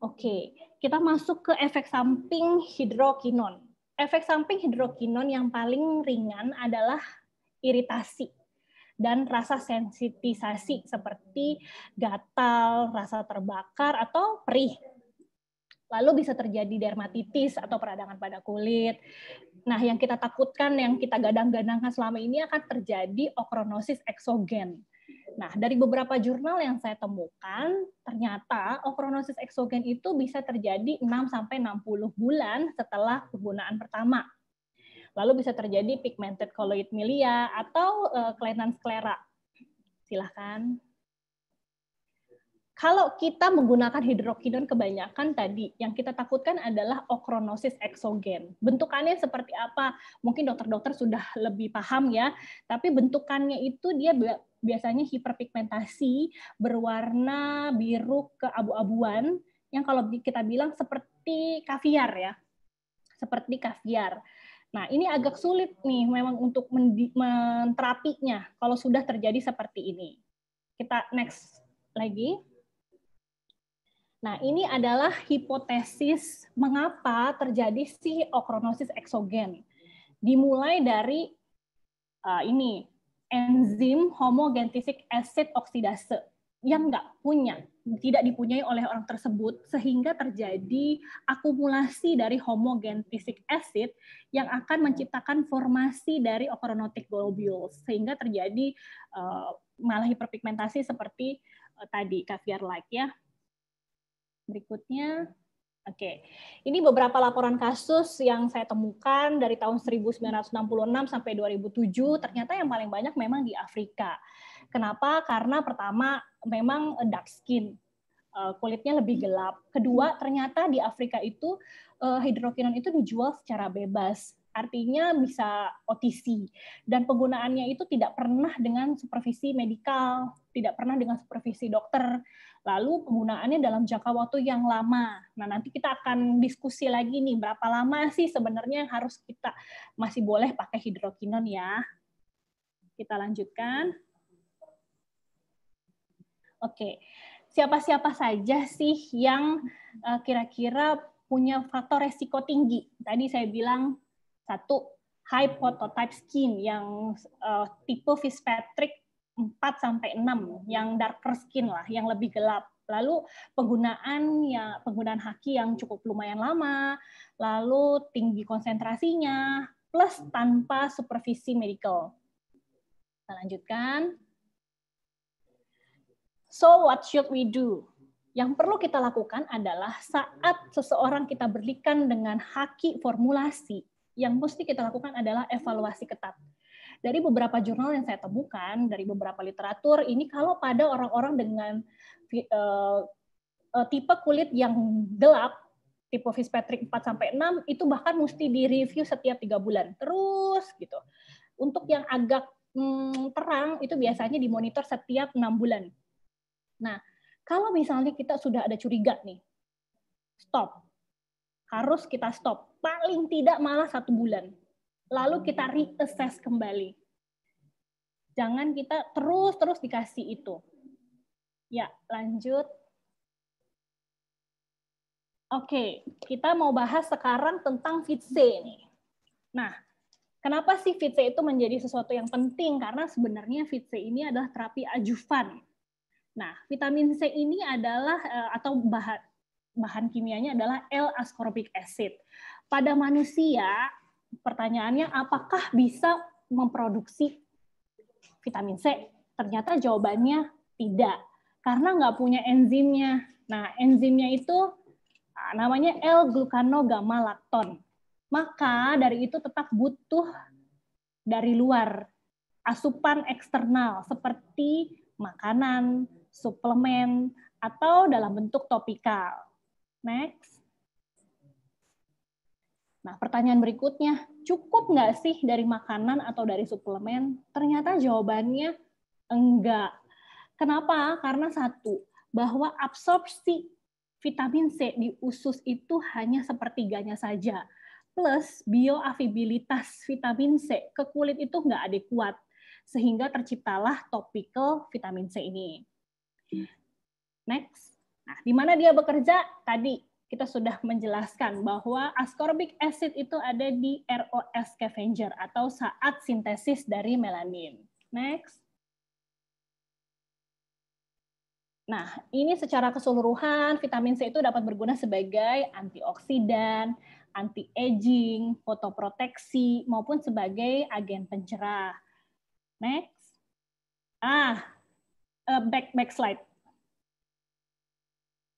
Oke, kita masuk ke efek samping hidrokinon. Efek samping hidrokinon yang paling ringan adalah iritasi dan rasa sensitisasi seperti gatal, rasa terbakar atau perih. Lalu bisa terjadi dermatitis atau peradangan pada kulit. Nah, yang kita takutkan, yang kita gadang-gadangkan selama ini akan terjadi okronosis eksogen. Nah, dari beberapa jurnal yang saya temukan, ternyata okronosis eksogen itu bisa terjadi 6 sampai 60 bulan setelah penggunaan pertama Lalu bisa terjadi pigmented colloid milia atau uh, kelainan sklera. Silahkan. Kalau kita menggunakan hidrokinon kebanyakan tadi, yang kita takutkan adalah okronosis eksogen. Bentukannya seperti apa? Mungkin dokter-dokter sudah lebih paham ya, tapi bentukannya itu dia biasanya hiperpigmentasi berwarna biru ke abu abuan yang kalau kita bilang seperti kaviar ya. Seperti kaviar. Nah, ini agak sulit nih memang untuk menterapinya kalau sudah terjadi seperti ini. Kita next lagi. Nah, ini adalah hipotesis mengapa terjadi si okronosis eksogen. Dimulai dari uh, ini enzim homogentisik acid oksidase yang nggak punya tidak dipunyai oleh orang tersebut sehingga terjadi akumulasi dari homogen fisik acid yang akan menciptakan formasi dari ochronotic globules sehingga terjadi uh, malah hiperpigmentasi seperti uh, tadi caviar like ya. Berikutnya Oke, ini beberapa laporan kasus yang saya temukan dari tahun 1966 sampai 2007. Ternyata yang paling banyak memang di Afrika. Kenapa? Karena pertama memang eh, dark skin, eh, kulitnya lebih gelap. Kedua, ternyata di Afrika itu eh, hidrokinon itu dijual secara bebas. Artinya bisa OTC dan penggunaannya itu tidak pernah dengan supervisi medikal, tidak pernah dengan supervisi dokter. Lalu penggunaannya dalam jangka waktu yang lama. Nah, nanti kita akan diskusi lagi nih berapa lama sih sebenarnya yang harus kita masih boleh pakai hidrokinon ya. Kita lanjutkan. Oke, siapa-siapa saja sih yang eh, kira-kira punya faktor resiko tinggi? Tadi saya bilang satu high prototype skin yang uh, tipe Fitzpatrick 4 sampai enam, yang darker skin lah, yang lebih gelap. Lalu penggunaan ya penggunaan haki yang cukup lumayan lama, lalu tinggi konsentrasinya plus tanpa supervisi medical. Kita lanjutkan. So what should we do? Yang perlu kita lakukan adalah saat seseorang kita berikan dengan haki formulasi, yang mesti kita lakukan adalah evaluasi ketat dari beberapa jurnal yang saya temukan, dari beberapa literatur, ini kalau pada orang-orang dengan eh, eh, tipe kulit yang gelap, tipe Fitzpatrick 4 sampai 6 itu bahkan mesti direview setiap tiga bulan terus gitu. Untuk yang agak hmm, terang itu biasanya dimonitor setiap enam bulan. Nah, kalau misalnya kita sudah ada curiga nih, stop. Harus kita stop. Paling tidak malah satu bulan. Lalu kita reassess kembali. Jangan kita terus-terus dikasih itu. Ya, lanjut. Oke, kita mau bahas sekarang tentang fit C nih. Nah, kenapa sih fit itu menjadi sesuatu yang penting? Karena sebenarnya fit ini adalah terapi ajuvan Nah, vitamin C ini adalah eh, atau bahan bahan kimianya adalah L-ascorbic acid. Pada manusia, pertanyaannya apakah bisa memproduksi vitamin C? Ternyata jawabannya tidak, karena nggak punya enzimnya. Nah, enzimnya itu ah, namanya L-glucanogamma-lakton. Maka dari itu tetap butuh dari luar, asupan eksternal seperti makanan, suplemen, atau dalam bentuk topikal. Next. Nah, pertanyaan berikutnya, cukup nggak sih dari makanan atau dari suplemen? Ternyata jawabannya enggak. Kenapa? Karena satu, bahwa absorpsi vitamin C di usus itu hanya sepertiganya saja. Plus, bioavibilitas vitamin C ke kulit itu nggak adekuat, sehingga terciptalah topikal vitamin C ini. Next. Nah, di mana dia bekerja? Tadi kita sudah menjelaskan bahwa ascorbic acid itu ada di ROS scavenger atau saat sintesis dari melanin. Next. Nah, ini secara keseluruhan vitamin C itu dapat berguna sebagai antioksidan, anti-aging, fotoproteksi, maupun sebagai agen pencerah. Next. Ah, uh, back back slide.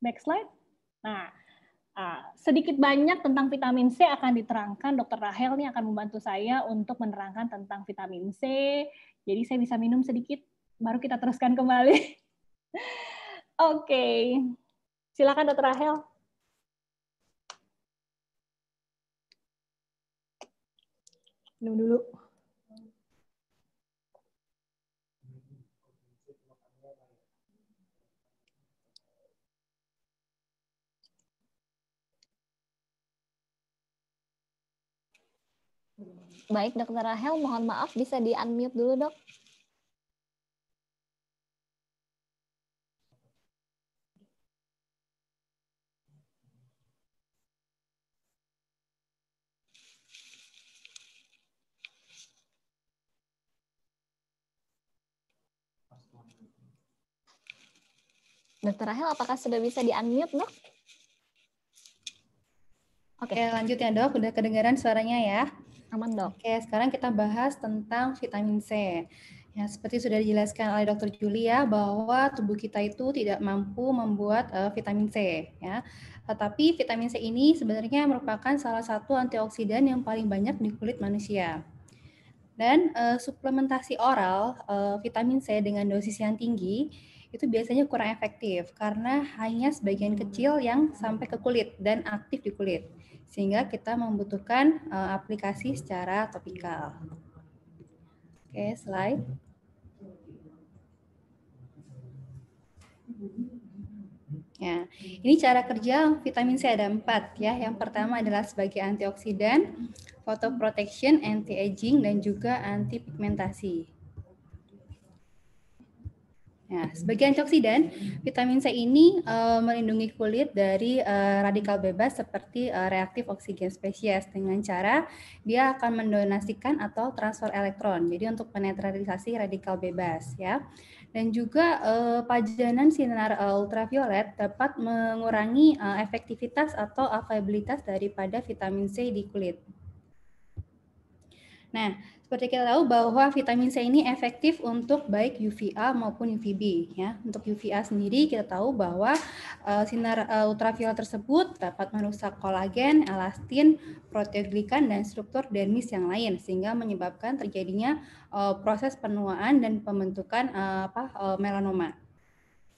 Back slide. Nah, uh, sedikit banyak tentang vitamin C akan diterangkan Dokter Rahel ini akan membantu saya untuk menerangkan tentang vitamin C. Jadi saya bisa minum sedikit baru kita teruskan kembali. Oke. okay. Silakan Dokter Rahel. Minum dulu. Baik, Dokter Rahel, mohon maaf bisa di-unmute dulu, Dok. Dokter Rahel, apakah sudah bisa di-unmute, Dok? Oke, lanjut ya, Dok. Udah kedengaran suaranya ya? Aman dok. Oke, sekarang kita bahas tentang vitamin C. Ya, seperti sudah dijelaskan oleh Dr. Julia bahwa tubuh kita itu tidak mampu membuat uh, vitamin C, ya. Tetapi vitamin C ini sebenarnya merupakan salah satu antioksidan yang paling banyak di kulit manusia. Dan uh, suplementasi oral uh, vitamin C dengan dosis yang tinggi itu biasanya kurang efektif karena hanya sebagian kecil yang sampai ke kulit dan aktif di kulit sehingga kita membutuhkan uh, aplikasi secara topikal. Oke, okay, slide. Ya, ini cara kerja vitamin C ada empat ya. Yang pertama adalah sebagai antioksidan, photoprotection, anti aging, dan juga anti pigmentasi. Ya, mm-hmm. sebagai antioksidan, mm-hmm. vitamin C ini uh, melindungi kulit dari uh, radikal bebas seperti uh, reaktif oksigen spesies dengan cara dia akan mendonasikan atau transfer elektron. Jadi untuk penetralisasi radikal bebas ya. Dan juga uh, pajanan sinar ultraviolet dapat mengurangi uh, efektivitas atau availabilitas daripada vitamin C di kulit. Nah, seperti kita tahu bahwa vitamin C ini efektif untuk baik UVA maupun UVB ya. Untuk UVA sendiri kita tahu bahwa uh, sinar uh, ultraviolet tersebut dapat merusak kolagen, elastin, proteoglikan dan struktur dermis yang lain sehingga menyebabkan terjadinya uh, proses penuaan dan pembentukan uh, apa uh, melanoma.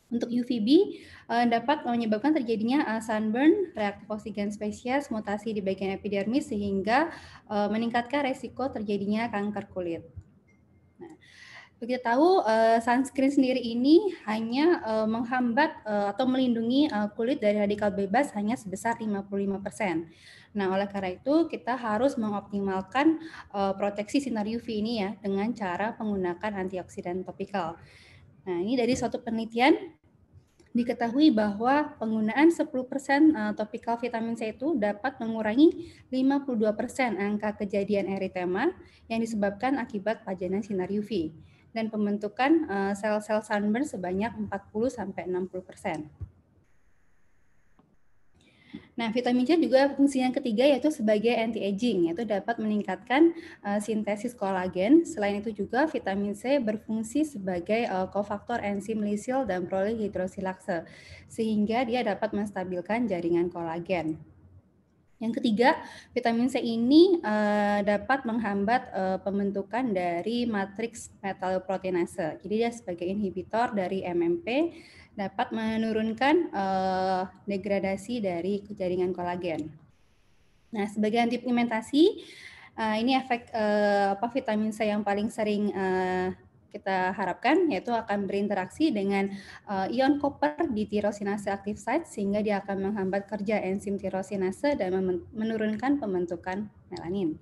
Untuk UVB uh, eh, dapat menyebabkan terjadinya uh, sunburn, reaktif oksigen spesies, mutasi di bagian epidermis sehingga uh, meningkatkan resiko terjadinya kanker kulit. Nah, kita tahu uh, sunscreen sendiri ini hanya uh, menghambat uh, atau melindungi uh, kulit dari radikal bebas hanya sebesar 55%. Nah, oleh karena itu kita harus mengoptimalkan uh, proteksi sinar UV ini ya dengan cara menggunakan antioksidan topikal. Nah, ini dari suatu penelitian diketahui bahwa penggunaan 10% eh, topikal vitamin C itu dapat mengurangi 52% angka kejadian eritema yang disebabkan akibat pajanan sinar UV dan pembentukan eh, sel-sel sunburn sebanyak 40 sampai 60%. Nah, vitamin C juga fungsinya ketiga yaitu sebagai anti aging yaitu dapat meningkatkan uh, sintesis kolagen. Selain itu juga vitamin C berfungsi sebagai uh, kofaktor enzim lisil dan prolihidrosilase sehingga dia dapat menstabilkan jaringan kolagen. Yang ketiga, vitamin C ini uh, dapat menghambat uh, pembentukan dari matriks metalloproteinase. Jadi dia sebagai inhibitor dari MMP dapat menurunkan uh, degradasi dari jaringan kolagen. Nah, sebagai antipigmentasi, uh, eh, ini efek uh, apa vitamin C yang paling sering uh, kita harapkan yaitu akan berinteraksi dengan uh, ion koper di tirosinase active site sehingga dia akan menghambat kerja enzim tirosinase dan menurunkan pembentukan melanin.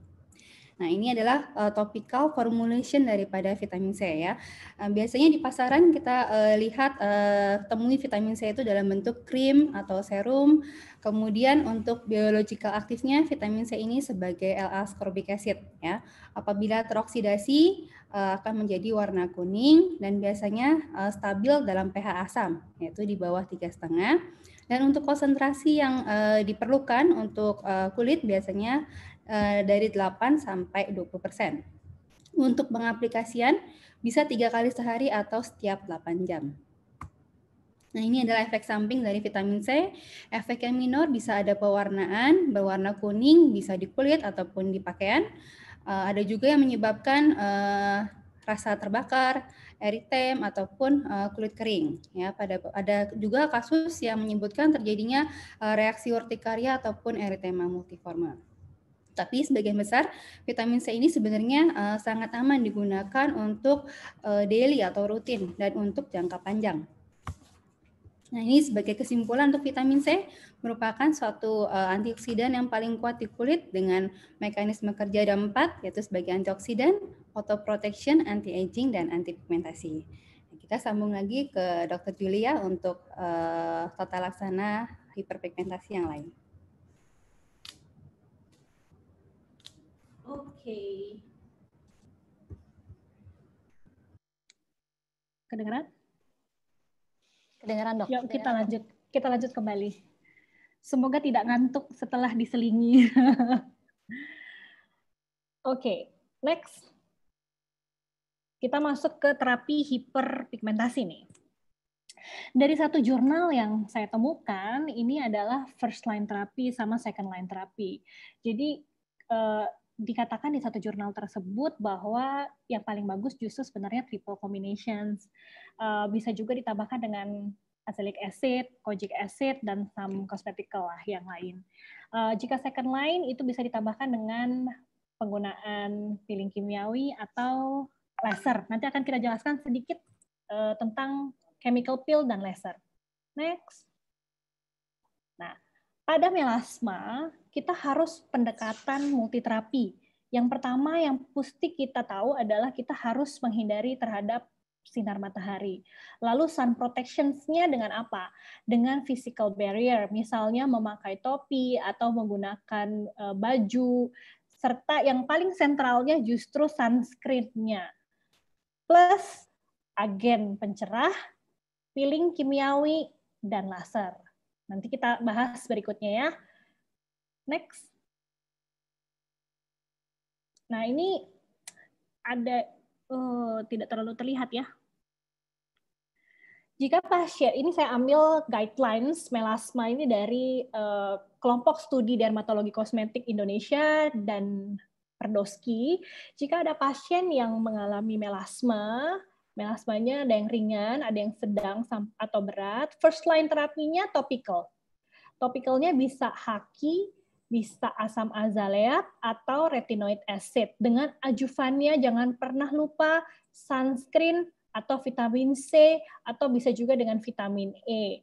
Nah, ini adalah uh, topical formulation daripada vitamin C ya. Uh, biasanya di pasaran kita uh, lihat uh, temui vitamin C itu dalam bentuk krim atau serum. Kemudian untuk biological aktifnya vitamin C ini sebagai L-ascorbic acid ya. Apabila teroksidasi uh, akan menjadi warna kuning dan biasanya uh, stabil dalam pH asam yaitu di bawah tiga setengah. Dan untuk konsentrasi yang uh, diperlukan untuk uh, kulit biasanya Eh, dari 8 sampai 20 persen. Untuk pengaplikasian bisa tiga kali sehari atau setiap 8 jam. Nah ini adalah efek samping dari vitamin C. Efek yang minor bisa ada pewarnaan, berwarna kuning, bisa di kulit ataupun di pakaian. Eh, ada juga yang menyebabkan eh, rasa terbakar, eritem ataupun kulit kering ya pada ada juga kasus yang menyebutkan terjadinya reaksi urtikaria ataupun eritema multiforme. Tapi sebagian besar vitamin C ini sebenarnya uh, sangat aman digunakan untuk uh, daily atau rutin dan untuk jangka panjang. Nah, ini sebagai kesimpulan untuk vitamin C merupakan suatu uh, antioksidan yang paling kuat di kulit dengan mekanisme kerja ada empat, yaitu sebagai antioksidan, autoprotection, anti-aging, dan anti-pigmentasi. kita sambung lagi ke Dr. Julia untuk uh, tata laksana hiperpigmentasi yang lain. okay. kedengaran? Kedengaran dok. Yuk kita lanjut, kita lanjut kembali. Semoga tidak ngantuk setelah diselingi. Oke, okay, next. Kita masuk ke terapi hiperpigmentasi nih. Dari satu jurnal yang saya temukan, ini adalah first line terapi sama second line terapi. Jadi eh, dikatakan di satu jurnal tersebut bahwa yang paling bagus justru sebenarnya triple combinations. Uh, bisa juga ditambahkan dengan azelaic acid, kojic acid, dan some cosmetical lah yang lain. Uh, jika second line itu bisa ditambahkan dengan penggunaan peeling kimiawi atau laser. Nanti akan kita jelaskan sedikit uh, tentang chemical peel dan laser. Next. Nah, pada melasma, kita harus pendekatan multiterapi. Yang pertama yang pasti kita tahu adalah kita harus menghindari terhadap sinar matahari. Lalu sun protection nya dengan apa? Dengan physical barrier, misalnya memakai topi atau menggunakan eh, baju, serta yang paling sentralnya justru sunscreen-nya. Plus agen pencerah, peeling kimiawi, dan laser. Nanti kita bahas berikutnya ya. Next. Nah, ini ada uh, tidak terlalu terlihat ya. Jika pasien, ini saya ambil guidelines melasma ini dari uh, kelompok studi dermatologi kosmetik Indonesia dan Perdoski. Jika ada pasien yang mengalami melasma, melasmanya ada yang ringan, ada yang sedang atau berat. First line terapinya topical. Topicalnya bisa haki, bisa asam azaleat atau retinoid acid. Dengan ajuvannya jangan pernah lupa sunscreen atau vitamin C atau bisa juga dengan vitamin E.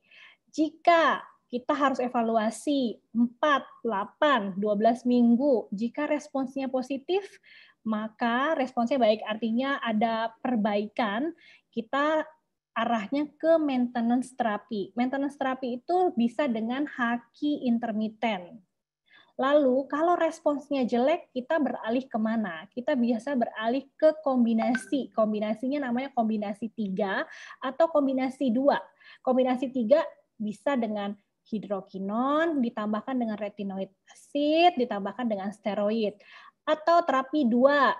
Jika kita harus evaluasi 4, 8, 12 minggu. Jika responsnya positif, maka responsnya baik artinya ada perbaikan kita arahnya ke maintenance terapi. Maintenance terapi itu bisa dengan haki intermiten. Lalu kalau responsnya jelek, kita beralih kemana? Kita biasa beralih ke kombinasi. Kombinasinya namanya kombinasi tiga atau kombinasi dua. Kombinasi tiga bisa dengan hidrokinon ditambahkan dengan retinoid acid ditambahkan dengan steroid atau terapi dua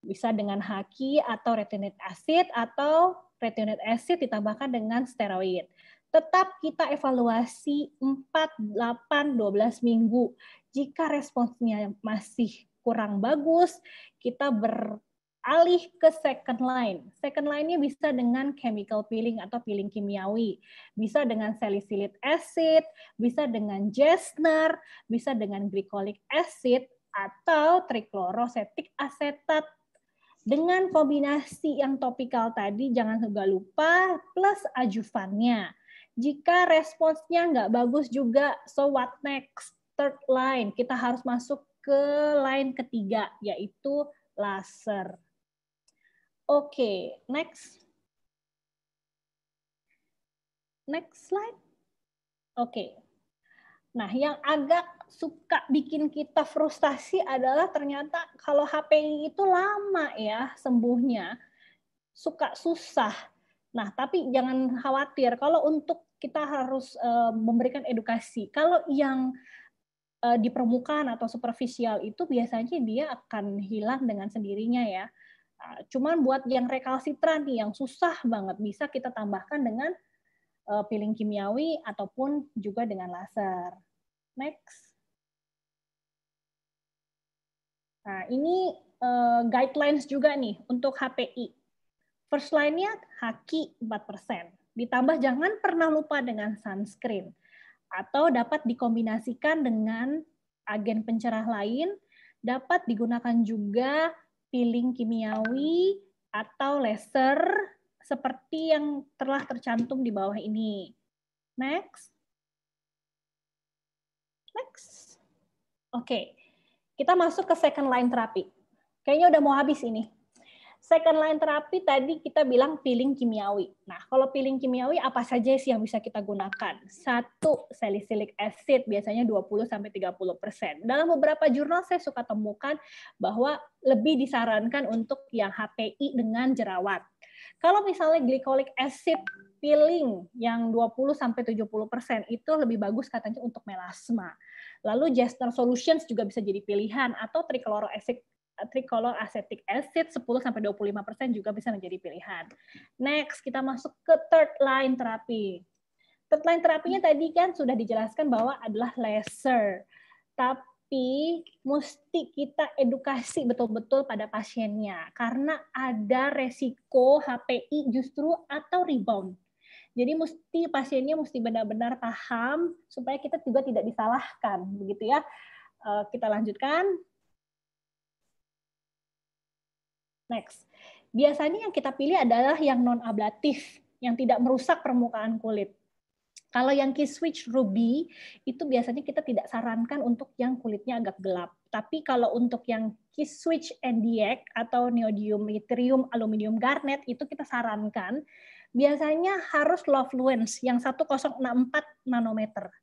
bisa dengan haki atau retinoid acid atau retinoid acid ditambahkan dengan steroid. Tetap kita evaluasi 4, 8, 12 minggu. Jika responsnya masih kurang bagus, kita beralih ke second line. Second line-nya bisa dengan chemical peeling atau peeling kimiawi. Bisa dengan salicylic acid, bisa dengan Jesner, bisa dengan glycolic acid, atau triklorosetik asetat. Dengan kombinasi yang topikal tadi, jangan juga lupa plus ajuvannya. Jika responsnya nggak bagus juga, so what next? Third line, kita harus masuk ke line ketiga, yaitu laser. Oke, okay, next. Next slide. Oke. Okay. Nah, yang agak suka bikin kita frustasi adalah ternyata kalau HPI itu lama ya sembuhnya, suka susah. Nah, tapi jangan khawatir kalau untuk kita harus eh, memberikan edukasi. Kalau yang eh, di permukaan atau superficial itu biasanya dia akan hilang dengan sendirinya ya. Ah, cuman buat yang rekalsitran nih yang susah banget bisa kita tambahkan dengan uh, piling kimiawi ataupun juga dengan laser. Next. Nah, ini uh, guidelines juga nih untuk HPI. First line-nya haki 4%. Ditambah jangan pernah lupa dengan sunscreen. Atau dapat dikombinasikan dengan agen pencerah lain, dapat digunakan juga peeling kimiawi atau laser seperti yang telah tercantum di bawah ini. Next. Next. Oke. Okay. Kita masuk ke second line terapi. Kayaknya udah mau habis ini. Second line terapi tadi kita bilang peeling kimiawi. Nah, kalau peeling kimiawi apa saja sih yang bisa kita gunakan? Satu, salicylic acid biasanya 20 sampai 30%. Dalam beberapa jurnal saya suka temukan bahwa lebih disarankan untuk yang HPI dengan jerawat. Kalau misalnya glycolic acid peeling yang 20 sampai 70% itu lebih bagus katanya untuk melasma. Lalu Jester Solutions juga bisa jadi pilihan atau tricolor acid eh, tricolor acetic acid 10 sampai 25% juga bisa menjadi pilihan. Next, kita masuk ke third line terapi. Third line terapinya tadi kan sudah dijelaskan bahwa adalah laser. tapi mesti kita edukasi betul-betul pada pasiennya karena ada resiko HPI justru atau rebound. Jadi mesti pasiennya mesti benar-benar paham supaya kita juga tidak disalahkan, begitu ya. Eh, kita lanjutkan. Next. Biasanya yang kita pilih adalah yang non-ablatif, yang tidak merusak permukaan kulit. Kalau yang key switch ruby itu biasanya kita tidak sarankan untuk yang kulitnya agak gelap. Tapi kalau untuk yang key switch NDX atau neodymium yttrium aluminium garnet itu kita sarankan biasanya harus low fluence yang 1064 nanometer.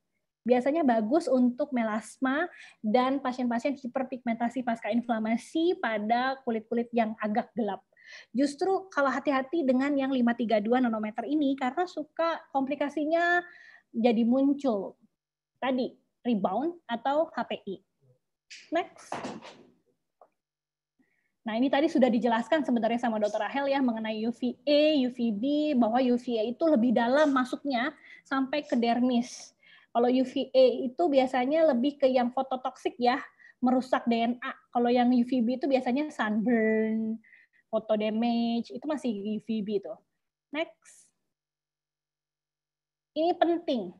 Biasanya bagus untuk melasma dan pasien-pasien hiperpigmentasi pasca inflamasi pada kulit-kulit yang agak gelap. Justru kalau hati-hati dengan yang 532 nanometer ini karena suka komplikasinya jadi muncul. Tadi rebound atau HPI. Next. Nah, ini tadi sudah dijelaskan sebenarnya sama Dr. Rahel ya mengenai UVA, UVB, bahwa UVA itu lebih dalam masuknya sampai ke dermis. Kalau UVA itu biasanya lebih ke yang fototoksik ya, merusak DNA. Kalau yang UVB itu biasanya sunburn, photo damage, itu masih UVB itu. Next. Ini penting.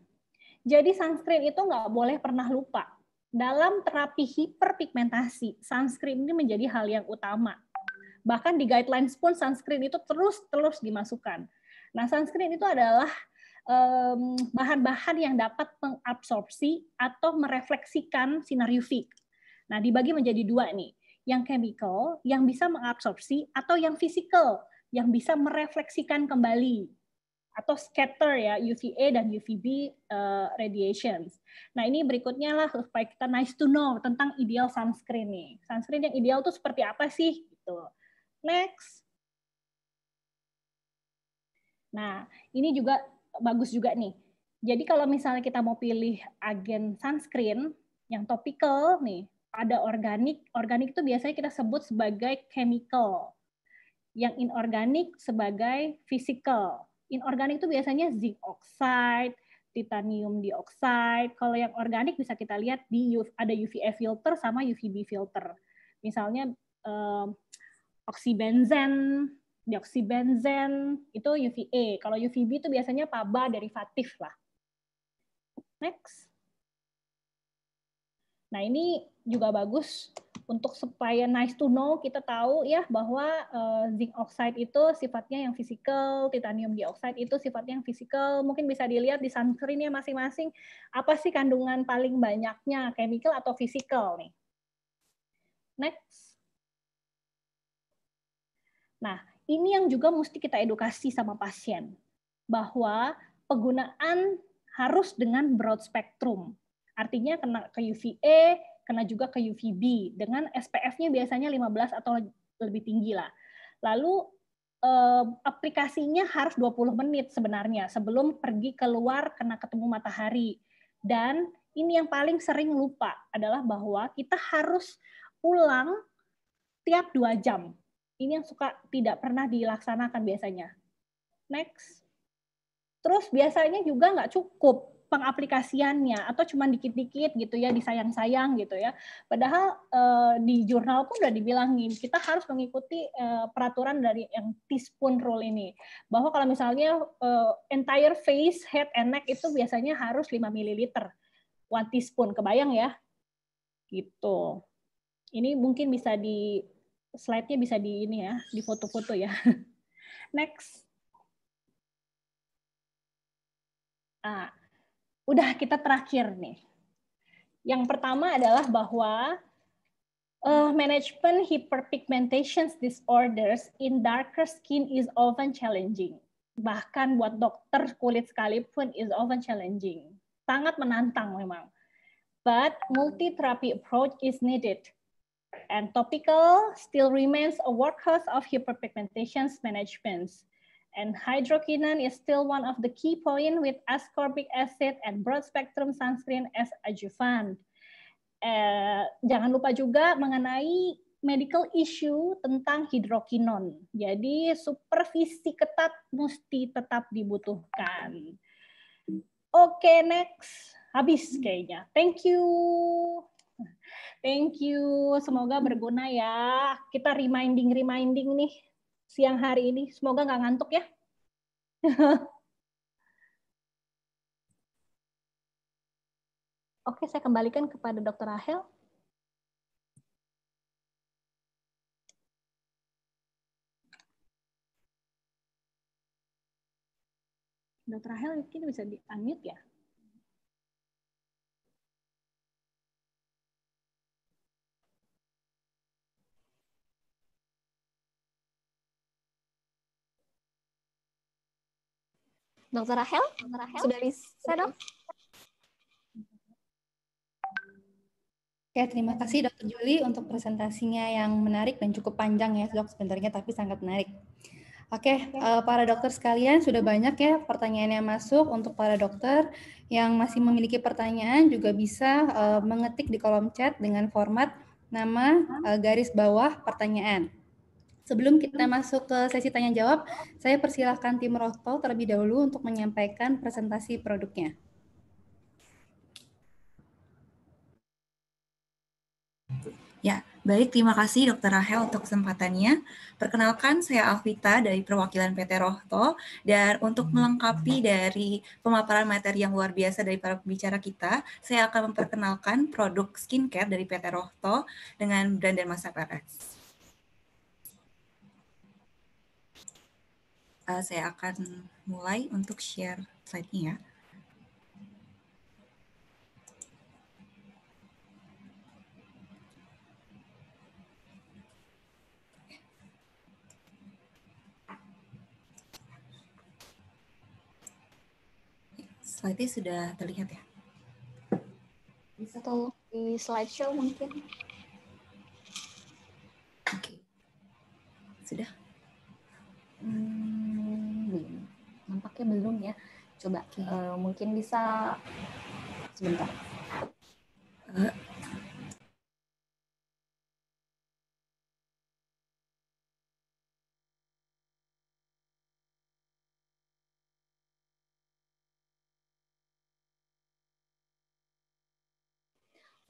Jadi sunscreen itu nggak boleh pernah lupa dalam terapi hiperpigmentasi, sunscreen ini menjadi hal yang utama. Bahkan di guidelines pun sunscreen itu terus-terus dimasukkan. Nah, sunscreen itu adalah bahan-bahan um, yang dapat mengabsorpsi atau merefleksikan sinar UV. Nah, dibagi menjadi dua nih, yang chemical yang bisa mengabsorpsi atau yang physical yang bisa merefleksikan kembali atau scatter ya UVA dan UVB uh, eh, radiations. Nah ini berikutnya lah supaya kita nice to know tentang ideal sunscreen nih. Sunscreen yang ideal tuh seperti apa sih gitu. Next. Nah ini juga bagus juga nih. Jadi kalau misalnya kita mau pilih agen sunscreen yang topical nih ada organik. Organik itu biasanya kita sebut sebagai chemical. Yang inorganik sebagai physical Inorganik itu biasanya zinc oxide, titanium dioxide. Kalau yang organik bisa kita lihat di ada UVA filter sama UVB filter. Misalnya eh, oksibenzen, dioksibenzen itu UVA. Kalau UVB itu biasanya paba derivatif lah. Next. Nah, ini juga bagus untuk supaya nice to know kita tahu ya bahwa uh, zinc oxide itu sifatnya yang fisikal, titanium dioxide itu sifatnya yang fisikal. Mungkin bisa dilihat di sunscreennya masing-masing apa sih kandungan paling banyaknya chemical atau fisikal nih. Next. Nah, ini yang juga mesti kita edukasi sama pasien bahwa penggunaan harus dengan broad spectrum. Artinya kena ke UVA, kena juga ke UVB dengan SPF-nya biasanya 15 atau lebih tinggi lah. Lalu aplikasinya harus 20 menit sebenarnya sebelum pergi keluar kena ketemu matahari. Dan ini yang paling sering lupa adalah bahwa kita harus ulang tiap dua jam. Ini yang suka tidak pernah dilaksanakan biasanya. Next. Terus biasanya juga nggak cukup pengaplikasiannya atau cuma dikit-dikit gitu ya disayang-sayang gitu ya. Padahal eh, di jurnal pun udah dibilangin kita harus mengikuti eh, peraturan dari yang teaspoon rule ini bahwa kalau misalnya eh, entire face, head and neck itu biasanya harus 5 ml. One teaspoon, kebayang ya? Gitu. Ini mungkin bisa di slide-nya bisa di ini ya, di foto-foto ya. Next. Ah, udah kita terakhir nih. Yang pertama adalah bahwa uh, management hyperpigmentation disorders in darker skin is often challenging. Bahkan buat dokter kulit sekalipun is often challenging. Sangat menantang memang. But multi-therapy approach is needed. And topical still remains a workhorse of hyperpigmentation management. And hydroquinone is still one of the key point with ascorbic acid and broad spectrum sunscreen as adjuvant. Eh, jangan lupa juga mengenai medical issue tentang hidrokinon. Jadi supervisi ketat mesti tetap dibutuhkan. Oke, okay, next. Habis kayaknya. Thank you. Thank you. Semoga berguna ya. Kita reminding-reminding nih siang hari ini. Semoga nggak ngantuk ya. Oke, saya kembalikan kepada Dr. Rahel. Dr. Rahel mungkin bisa di-unmute ya? Dokter Rahel, Dokter Rahel sudah bisa dok? Ya, terima kasih Dokter Juli untuk presentasinya yang menarik dan cukup panjang ya dok sebenarnya tapi sangat menarik. Oke, uh, para dokter sekalian sudah banyak ya pertanyaan yang masuk untuk para dokter yang masih memiliki pertanyaan juga bisa uh, mengetik di kolom chat dengan format nama uh, garis bawah pertanyaan. Sebelum kita masuk ke sesi tanya jawab, saya persilahkan tim Rosto terlebih dahulu untuk menyampaikan presentasi produknya. Ya, baik. Terima kasih Dr. Rahel untuk kesempatannya. Perkenalkan, saya Alvita dari perwakilan PT Rohto. Dan untuk melengkapi dari pemaparan materi yang luar biasa dari para pembicara kita, saya akan memperkenalkan produk skincare dari PT Rohto dengan brand dan masa PRS. uh, saya akan mulai untuk share slide-nya ya. Slide-nya sudah terlihat ya? Bisa Atau di slideshow mungkin. Oke. Okay. Sudah? Hmm, iya. nampaknya belum ya. Coba uh, mungkin bisa sebentar.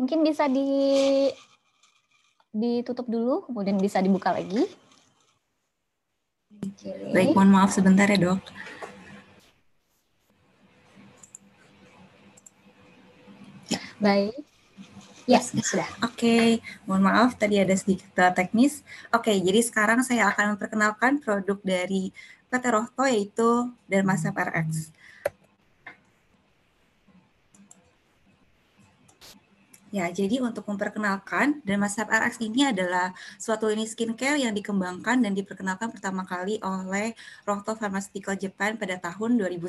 Mungkin bisa di ditutup dulu, kemudian bisa dibuka lagi. Okay. Baik, mohon maaf sebentar ya dok. Baik. Ya, sudah. Oke, okay. mohon maaf tadi ada sedikit eh, teknis. Oke, okay, jadi sekarang saya akan memperkenalkan produk dari PT Rohto yaitu Dermasa PRX. Ya, jadi untuk memperkenalkan dan RX ini adalah suatu lini skincare yang dikembangkan dan diperkenalkan pertama kali oleh Rohto Pharmaceutical Japan pada tahun 2001.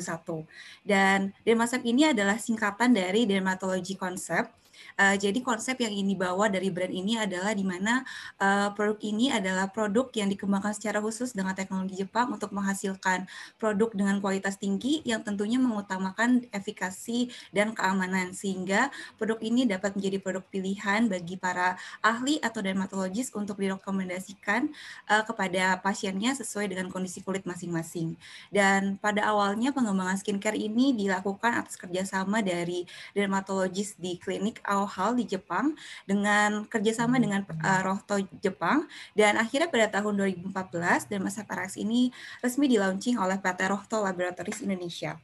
Dan Dermasab ini adalah singkatan dari Dermatology Concept Uh, jadi konsep yang ini bawa dari brand ini adalah di mana uh, produk ini adalah produk yang dikembangkan secara khusus dengan teknologi Jepang untuk menghasilkan produk dengan kualitas tinggi yang tentunya mengutamakan efikasi dan keamanan sehingga produk ini dapat menjadi produk pilihan bagi para ahli atau dermatologis untuk direkomendasikan uh, kepada pasiennya sesuai dengan kondisi kulit masing-masing. Dan pada awalnya pengembangan skincare ini dilakukan atas kerjasama dari dermatologis di klinik Hall di Jepang dengan kerjasama dengan uh, Rohto Jepang dan akhirnya pada tahun 2014 masa Parax ini resmi di oleh PT Rohto Laboratories Indonesia.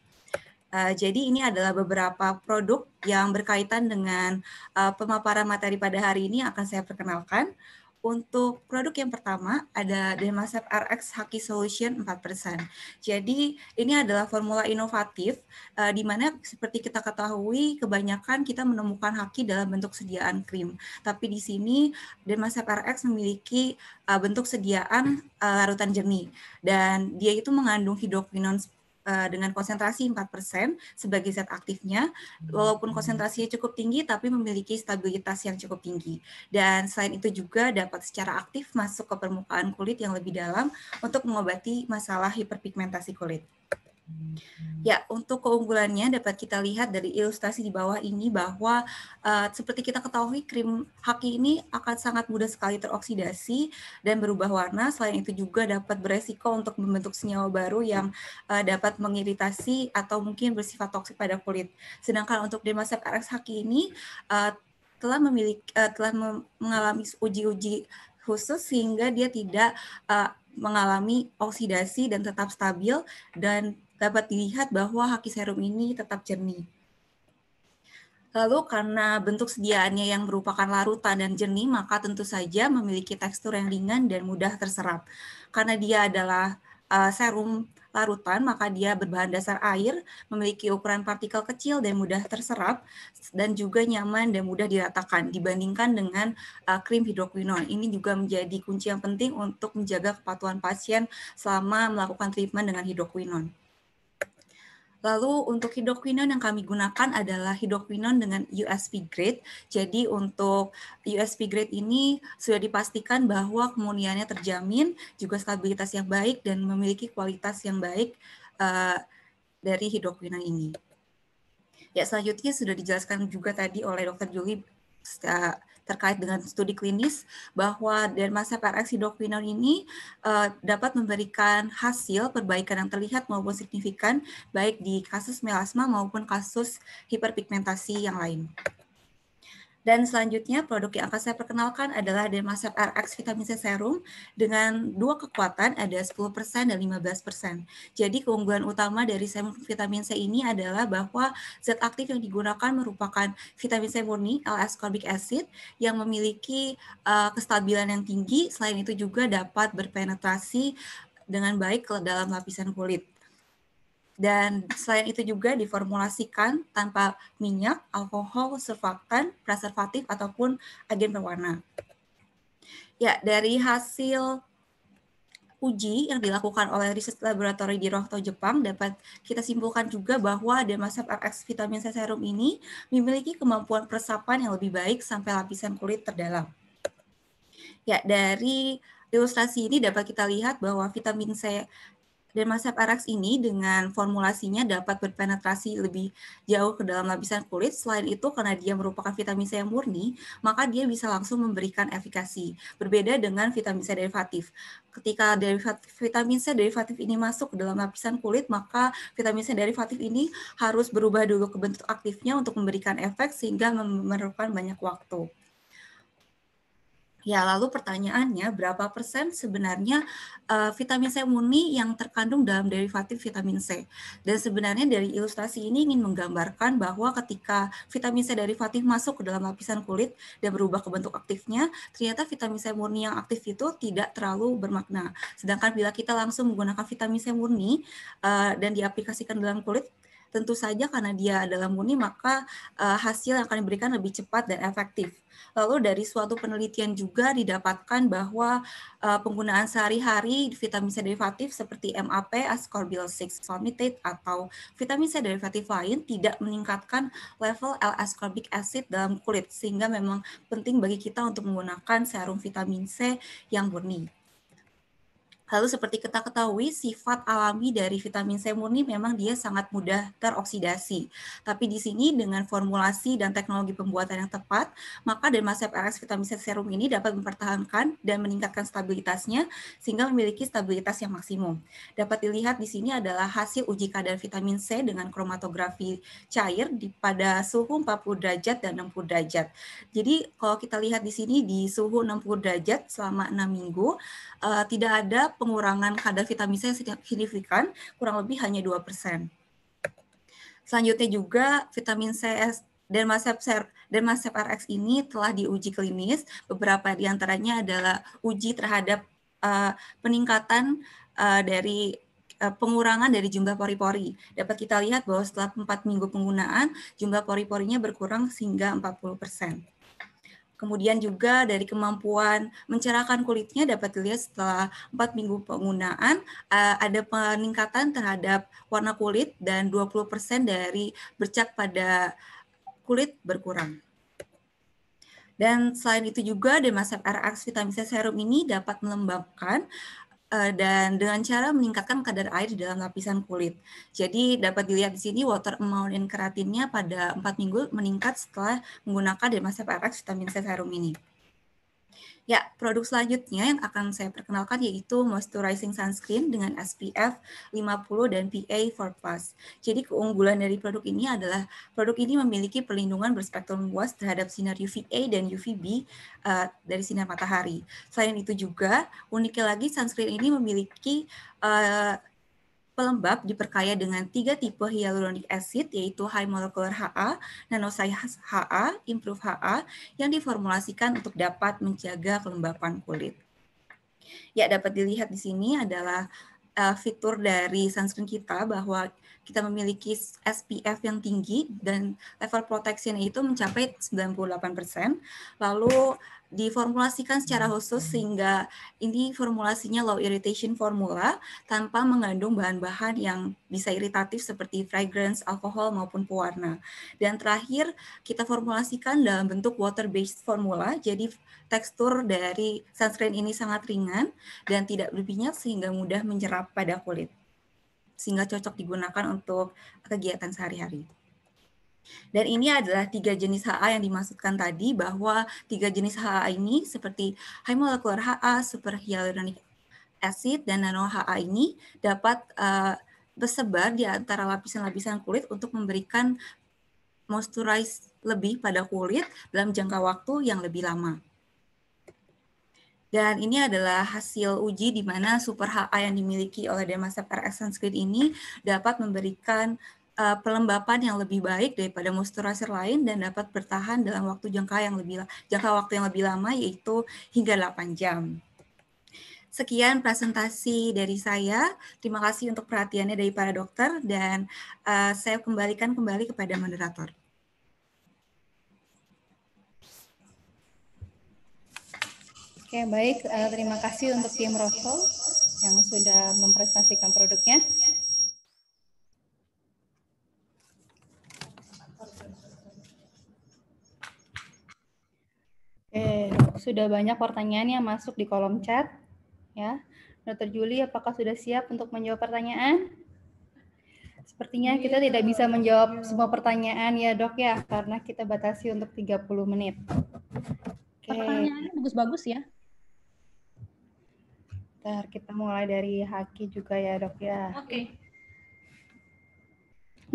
Uh, jadi ini adalah beberapa produk yang berkaitan dengan uh, pemaparan materi pada hari ini akan saya perkenalkan. Untuk produk yang pertama ada Dermasep RX Haki Solution 4%. Jadi ini adalah formula inovatif uh, di mana seperti kita ketahui kebanyakan kita menemukan haki dalam bentuk sediaan krim. Tapi di sini Dermasep RX memiliki uh, bentuk sediaan uh, larutan jernih dan dia itu mengandung hidroquinone. Eh, dengan konsentrasi 4% sebagai zat aktifnya, hmm. walaupun konsentrasinya cukup tinggi tapi memiliki stabilitas yang cukup tinggi. Dan selain itu juga dapat secara aktif masuk ke permukaan kulit yang lebih dalam untuk mengobati masalah hiperpigmentasi kulit. Ya, untuk keunggulannya dapat kita lihat dari ilustrasi di bawah ini bahwa uh, seperti kita ketahui krim haki ini akan sangat mudah sekali teroksidasi dan berubah warna. Selain itu juga dapat beresiko untuk membentuk senyawa baru yang uh, dapat mengiritasi atau mungkin bersifat toksik pada kulit. Sedangkan untuk Dermasep RX haki ini uh, telah memiliki uh, telah mengalami uji-uji khusus sehingga dia tidak uh, mengalami oksidasi dan tetap stabil dan dapat dilihat bahwa haki serum ini tetap jernih. Lalu karena bentuk sediaannya yang merupakan larutan dan jernih, maka tentu saja memiliki tekstur yang ringan dan mudah terserap. Karena dia adalah uh, serum larutan, maka dia berbahan dasar air, memiliki ukuran partikel kecil dan mudah terserap, dan juga nyaman dan mudah diratakan dibandingkan dengan uh, krim hidroquinon. Ini juga menjadi kunci yang penting untuk menjaga kepatuhan pasien selama melakukan treatment dengan hidroquinon. Lalu untuk hidroquinon yang kami gunakan adalah hidroquinon dengan USP grade. Jadi untuk USP grade ini sudah dipastikan bahwa kemuniannya terjamin, juga stabilitas yang baik dan memiliki kualitas yang baik uh, dari hidroquinon ini. Ya selanjutnya sudah dijelaskan juga tadi oleh Dr. Juli eh, terkait dengan studi klinis bahwa dermasa PRX hidroquinone ini uh, dapat memberikan hasil perbaikan yang terlihat maupun signifikan baik di kasus melasma maupun kasus hiperpigmentasi yang lain. Dan selanjutnya produk yang akan saya perkenalkan adalah Dermasep RX Vitamin C Serum dengan dua kekuatan ada 10% dan 15%. Jadi keunggulan utama dari serum vitamin C ini adalah bahwa zat aktif yang digunakan merupakan vitamin C murni L-ascorbic acid yang memiliki uh, kestabilan yang tinggi. Selain itu juga dapat berpenetrasi dengan baik ke dalam lapisan kulit. Dan selain itu juga diformulasikan tanpa minyak, alkohol, surfaktan, preservatif, ataupun agen pewarna. Ya, dari hasil uji yang dilakukan oleh riset laboratori di Rohto, Jepang dapat kita simpulkan juga bahwa Dermasep RX vitamin C serum ini memiliki kemampuan persapan yang lebih baik sampai lapisan kulit terdalam. Ya, dari ilustrasi ini dapat kita lihat bahwa vitamin C dan RX ini dengan formulasinya dapat berpenetrasi lebih jauh ke dalam lapisan kulit. Selain itu, karena dia merupakan vitamin C yang murni, maka dia bisa langsung memberikan efikasi. Berbeda dengan vitamin C derivatif. Ketika derivatif, vitamin C derivatif ini masuk ke dalam lapisan kulit, maka vitamin C derivatif ini harus berubah dulu ke bentuk aktifnya untuk memberikan efek sehingga memerlukan banyak waktu. Ya, lalu pertanyaannya berapa persen sebenarnya uh, vitamin C murni yang terkandung dalam derivatif vitamin C? Dan sebenarnya dari ilustrasi ini ingin menggambarkan bahwa ketika vitamin C derivatif masuk ke dalam lapisan kulit dan berubah ke bentuk aktifnya, ternyata vitamin C murni yang aktif itu tidak terlalu bermakna. Sedangkan bila kita langsung menggunakan vitamin C murni uh, dan diaplikasikan dalam kulit, Tentu saja karena dia adalah murni maka uh, hasil yang akan diberikan lebih cepat dan efektif. Lalu dari suatu penelitian juga didapatkan bahwa uh, penggunaan sehari-hari vitamin C derivatif seperti MAP, ascorbyl 6 palmitate atau vitamin C derivatif lain tidak meningkatkan level L-ascorbic acid dalam kulit sehingga memang penting bagi kita untuk menggunakan serum vitamin C yang murni. Lalu seperti kita ketahui, sifat alami dari vitamin C murni memang dia sangat mudah teroksidasi. Tapi di sini dengan formulasi dan teknologi pembuatan yang tepat, maka Dermasep RX vitamin C serum ini dapat mempertahankan dan meningkatkan stabilitasnya sehingga memiliki stabilitas yang maksimum. Dapat dilihat di sini adalah hasil uji kadar vitamin C dengan kromatografi cair di pada suhu 40 derajat dan 60 derajat. Jadi kalau kita lihat di sini di suhu 60 derajat selama 6 minggu, uh, tidak ada pengurangan kadar vitamin C yang signifikan, kurang lebih hanya 2%. Selanjutnya juga vitamin C dan Dermasep RX ini telah diuji klinis, beberapa di antaranya adalah uji terhadap uh, peningkatan uh, dari eh, pengurangan dari jumlah pori-pori. Dapat kita lihat bahwa setelah 4 minggu penggunaan, jumlah pori-porinya berkurang sehingga 40 persen. Kemudian juga dari kemampuan mencerahkan kulitnya dapat dilihat setelah 4 minggu penggunaan eh, ada peningkatan terhadap warna kulit dan 20% dari bercak pada kulit berkurang. Dan selain itu juga Demasep RX vitamin C serum ini dapat melembabkan Eh, dan dengan cara meningkatkan kadar air di dalam lapisan kulit. Jadi dapat dilihat di sini water amount in keratinnya pada 4 minggu meningkat setelah menggunakan Dermasep RX vitamin C serum ini. Ya, produk selanjutnya yang akan saya perkenalkan yaitu moisturizing sunscreen dengan SPF 50 dan PA4+. Jadi keunggulan dari produk ini adalah produk ini memiliki perlindungan berspektrum luas terhadap sinar UVA dan UVB uh, eh, dari sinar matahari. Selain itu juga, uniknya lagi sunscreen ini memiliki uh, Pelembab diperkaya dengan tiga tipe hyaluronic acid yaitu high molecular HA, nanosize HA, improve HA yang diformulasikan untuk dapat menjaga kelembapan kulit. Ya, dapat dilihat di sini adalah eh, fitur dari sunscreen kita bahwa kita memiliki SPF yang tinggi dan level protection itu mencapai 98%. Lalu diformulasikan secara khusus sehingga ini formulasinya low irritation formula tanpa mengandung bahan-bahan yang bisa iritatif seperti fragrance, alkohol maupun pewarna. Dan terakhir kita formulasikan dalam bentuk water based formula. Jadi tekstur dari sunscreen ini sangat ringan dan tidak berminyak sehingga mudah menyerap pada kulit sehingga cocok digunakan untuk kegiatan sehari-hari. Dan ini adalah tiga jenis HA yang dimaksudkan tadi bahwa tiga jenis HA ini seperti high molecular HA, super hyaluronic acid, dan nano HA ini dapat uh, tersebar di antara lapisan-lapisan kulit untuk memberikan moisturize lebih pada kulit dalam jangka waktu yang lebih lama. Dan ini adalah hasil uji di mana super HA yang dimiliki oleh Demasep RX Sanskrit ini dapat memberikan uh, pelembapan yang lebih baik daripada moisturizer lain dan dapat bertahan dalam waktu jangka yang lebih jangka waktu yang lebih lama yaitu hingga 8 jam. Sekian presentasi dari saya. Terima kasih untuk perhatiannya dari para dokter dan uh, saya kembalikan kembali kepada moderator. Oke, baik. Uh, terima kasih untuk tim Rosol yang sudah mempresentasikan produknya. Oke, sudah banyak pertanyaan yang masuk di kolom chat. Ya, Dokter Juli, apakah sudah siap untuk menjawab pertanyaan? Sepertinya kita tidak bisa menjawab semua pertanyaan ya dok ya, karena kita batasi untuk 30 menit. Oke. Pertanyaannya bagus-bagus ya. Bentar, Kita mulai dari Haki juga ya dok ya. Oke. Okay.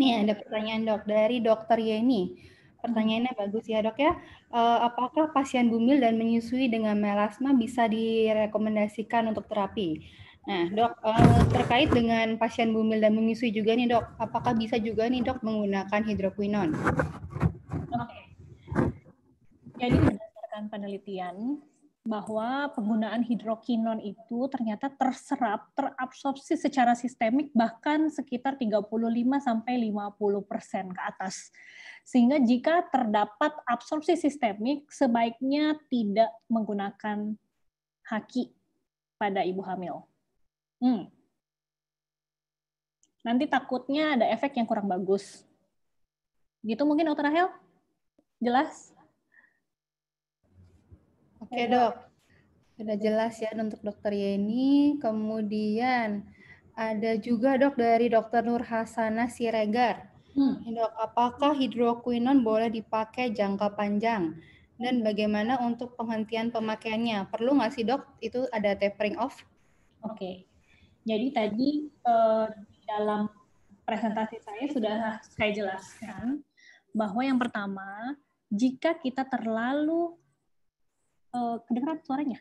Nih ada pertanyaan dok dari dokter Yeni. Pertanyaannya bagus ya dok ya. Eh, apakah pasien bumil dan menyusui dengan melasma bisa direkomendasikan untuk terapi? Nah, dok, eh, terkait dengan pasien bumil dan menyusui juga nih, dok, apakah bisa juga nih, dok, menggunakan hidroquinon? Oke. Okay. Jadi berdasarkan penelitian, bahwa penggunaan hidrokinon itu ternyata terserap, terabsorpsi secara sistemik bahkan sekitar 35 sampai 50 persen ke atas. Sehingga jika terdapat absorpsi sistemik, sebaiknya tidak menggunakan haki pada ibu hamil. Hmm. Nanti takutnya ada efek yang kurang bagus. Gitu mungkin Dr. Rahel? Jelas? Oke okay, dok, sudah jelas ya untuk dokter Yeni. Kemudian ada juga dok dari dokter Nur Hasanah Siregar. Hmm. Dok, apakah hidroquinon boleh dipakai jangka panjang? Dan bagaimana untuk penghentian pemakaiannya? Perlu nggak sih dok itu ada tapering off? Oke, okay. jadi tadi eh, dalam presentasi saya sudah saya jelaskan bahwa yang pertama, jika kita terlalu Eh, kedengaran suaranya?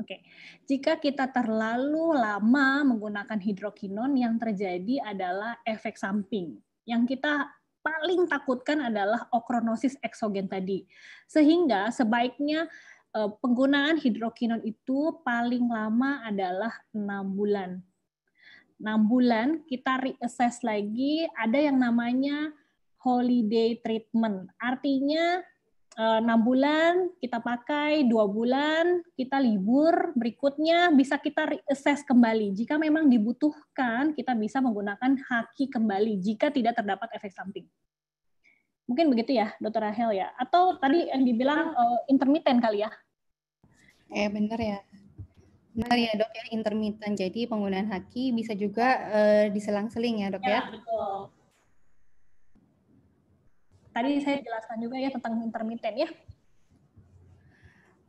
Oke, okay. jika kita terlalu lama menggunakan hidrokinon, yang terjadi adalah efek samping. Yang kita paling takutkan adalah okronosis eksogen tadi. Sehingga sebaiknya eh, penggunaan hidrokinon itu paling lama adalah enam bulan. 6 bulan kita reassess lagi ada yang namanya holiday treatment. Artinya Eh, enam bulan kita pakai, dua bulan kita libur, berikutnya bisa kita reassess kembali. Jika memang dibutuhkan, kita bisa menggunakan haki kembali jika tidak terdapat efek samping. Mungkin begitu ya, Dokter Rahel ya. Atau tadi yang dibilang uh, intermittent kali ya? Eh benar ya. Benar ya dok ya intermittent. Jadi penggunaan haki bisa juga uh, diselang-seling ya dok ya. ya? Betul. Tadi saya jelaskan juga ya tentang intermittent ya.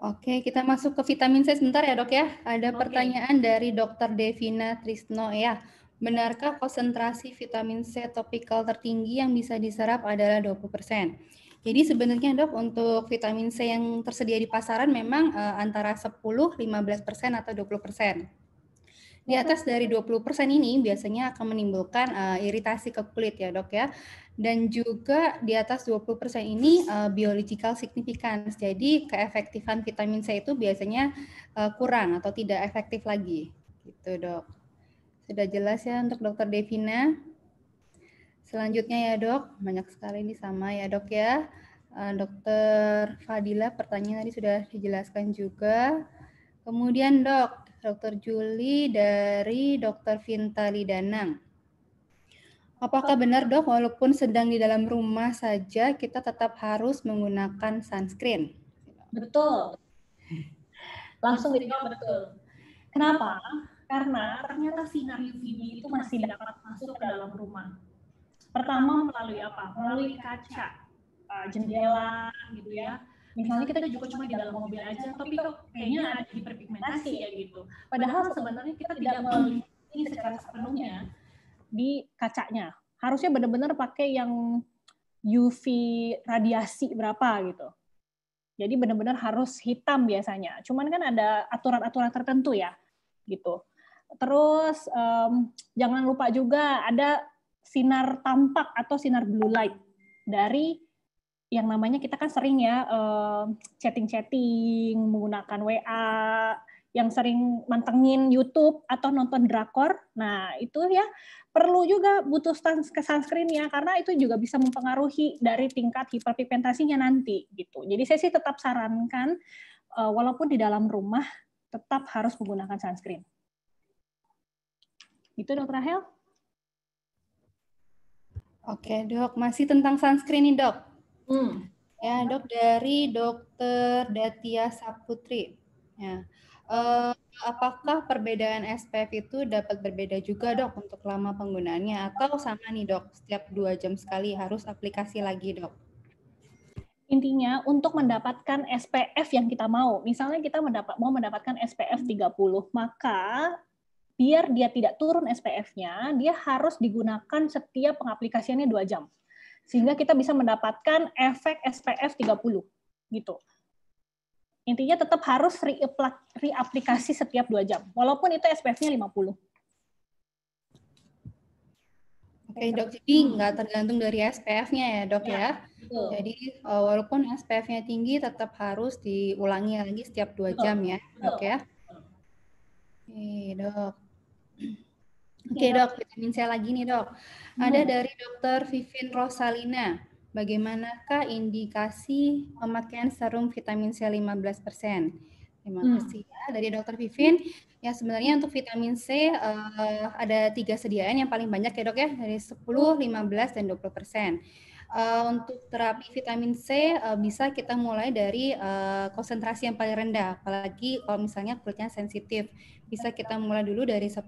Oke, kita masuk ke vitamin C sebentar ya dok ya. Ada Oke. pertanyaan dari Dokter Devina Trisno ya. Benarkah konsentrasi vitamin C topikal tertinggi yang bisa diserap adalah 20%? Jadi sebenarnya dok untuk vitamin C yang tersedia di pasaran memang uh, antara 10, 15% atau 20% di atas dari 20% ini biasanya akan menimbulkan uh, iritasi ke kulit ya dok ya. Dan juga di atas 20% ini uh, biological significance. Jadi keefektifan vitamin C itu biasanya uh, kurang atau tidak efektif lagi. Gitu dok. Sudah jelas ya untuk dokter Devina. Selanjutnya ya dok, banyak sekali ini sama ya dok ya. Uh, dokter Fadila pertanyaan tadi sudah dijelaskan juga. Kemudian dok, Dr. Juli dari Dr. Vintali Danang. Apakah benar dok, walaupun sedang di dalam rumah saja, kita tetap harus menggunakan sunscreen? Betul. Langsung dijawab betul. Kenapa? Karena ternyata sinar UVB itu masih dapat masuk ke dalam rumah. Pertama melalui apa? Melalui kaca, eh, jendela, gitu ya misalnya kita juga cuma di dalam mobil aja tapi kok kayaknya ada hiperpigmentasi ya gitu padahal sebenarnya kita tidak melindungi secara sepenuhnya di kacanya harusnya benar-benar pakai yang UV radiasi berapa gitu jadi benar-benar harus hitam biasanya cuman kan ada aturan-aturan tertentu ya gitu terus um, jangan lupa juga ada sinar tampak atau sinar blue light dari yang namanya kita kan sering ya eh, chatting-chatting menggunakan WA yang sering mantengin YouTube atau nonton drakor. Nah, itu ya perlu juga butuh ke sunscreen ya karena itu juga bisa mempengaruhi dari tingkat hiperpigmentasinya nanti gitu. Jadi saya sih tetap sarankan eh, walaupun di dalam rumah tetap harus menggunakan sunscreen. Itu Dokter Rahel? Oke, Dok. Masih tentang sunscreen nih, Dok. Hmm. Ya, dok dari Dokter Datia Saputri. Ya. Uh, apakah perbedaan SPF itu dapat berbeda juga dok untuk lama penggunaannya atau sama nih dok setiap dua jam sekali harus aplikasi lagi dok? Intinya untuk mendapatkan SPF yang kita mau, misalnya kita mendapat mau mendapatkan SPF 30, maka biar dia tidak turun SPF-nya, dia harus digunakan setiap pengaplikasiannya dua jam sehingga kita bisa mendapatkan efek SPF 30 gitu. Intinya tetap harus reaplikasi setiap dua jam, walaupun itu SPF-nya 50. Oke dok, jadi nggak tergantung dari SPF-nya ya dok iya, ya. ya? Jadi eh, walaupun SPF-nya tinggi tetap harus diulangi lagi setiap dua jam ya dok ya. Oke dok. Oke okay, dok, vitamin C lagi nih dok. Hmm. Ada dari dokter Vivin Rosalina. Bagaimanakah indikasi pemakaian serum vitamin C 15%? Terima hmm. kasih hmm. ya dari dokter Vivin. Ya sebenarnya untuk vitamin C uh, ada tiga sediaan yang paling banyak ya dok ya dari 10, 15 dan 20 persen uh, untuk terapi vitamin C uh, bisa kita mulai dari uh, konsentrasi yang paling rendah, apalagi kalau misalnya kulitnya sensitif, bisa kita mulai dulu dari 10%.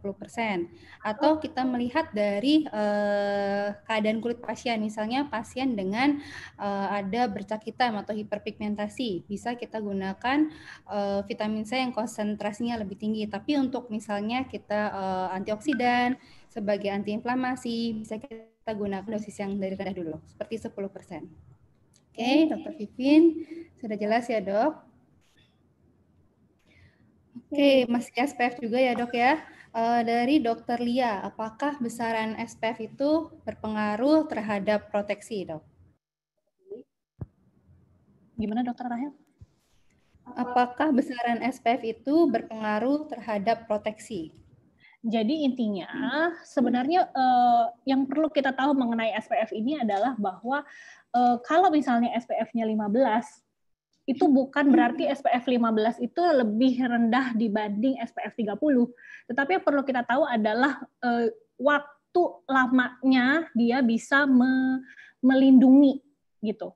Atau kita melihat dari uh, keadaan kulit pasien, misalnya pasien dengan uh, ada bercak hitam atau hiperpigmentasi, bisa kita gunakan uh, vitamin C yang konsentrasinya lebih tinggi. Tapi untuk misalnya kita uh, antioksidan sebagai antiinflamasi bisa kita kita gunakan dosis yang dari rendah dulu, seperti 10%. Oke, okay, Dokter Vivin, sudah jelas ya dok? Oke, okay, masih SPF juga ya dok ya. Uh, dari Dokter Lia, apakah besaran SPF itu berpengaruh terhadap proteksi dok? Gimana Dokter Rahel? Apakah besaran SPF itu berpengaruh terhadap proteksi? Jadi intinya sebenarnya uh, yang perlu kita tahu mengenai SPF ini adalah bahwa uh, kalau misalnya SPF-nya 15 itu bukan berarti SPF 15 itu lebih rendah dibanding SPF 30. Tetapi yang perlu kita tahu adalah uh, waktu lamanya dia bisa me melindungi gitu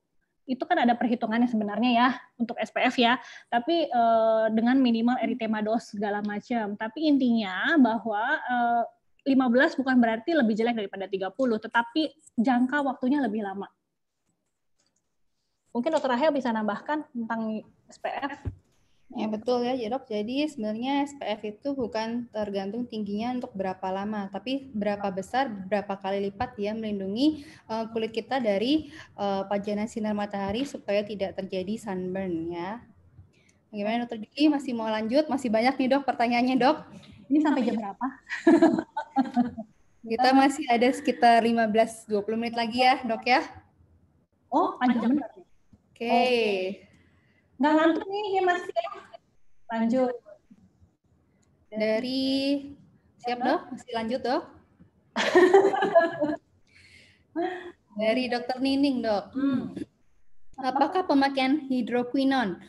itu kan ada perhitungannya sebenarnya ya untuk SPF ya, tapi uh, dengan minimal eritema dos segala macam. Tapi intinya bahwa uh, eh, 15 bukan berarti lebih jelek daripada 30, tetapi jangka waktunya lebih lama. Mungkin Dokter Rahel bisa nambahkan tentang SPF. Ya betul ya dok. Jadi sebenarnya SPF itu bukan tergantung tingginya untuk berapa lama, tapi berapa besar, berapa kali lipat dia melindungi eh, kulit kita dari uh, pajanan sinar matahari supaya tidak terjadi sunburn ya. Bagaimana Dokter Diki masih mau lanjut? Masih banyak nih dok pertanyaannya dok. Ini sampai jam berapa? Kita masih ada sekitar 15-20 menit lagi ya dok ya. Oh panjang Oke. Okay. Nggak ngantuk nih ya masih. Lanjut. Dari, siapa siap dok? Masih lanjut dok? Dari dokter Nining dok. Hmm. Apakah pemakaian hidroquinon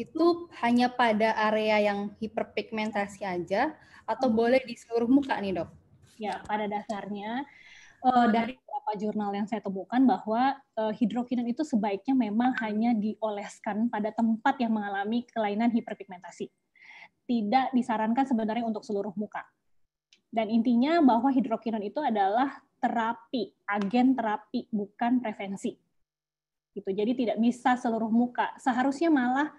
itu hanya pada area yang hiperpigmentasi aja atau hmm. boleh di seluruh muka nih dok? Ya, pada dasarnya uh, dari beberapa jurnal yang saya temukan bahwa eh, hidrokinon itu sebaiknya memang hanya dioleskan pada tempat yang mengalami kelainan hiperpigmentasi. Tidak disarankan sebenarnya untuk seluruh muka. Dan intinya bahwa hidrokinon itu adalah terapi, agen terapi, bukan prevensi. Gitu. Jadi tidak bisa seluruh muka. Seharusnya malah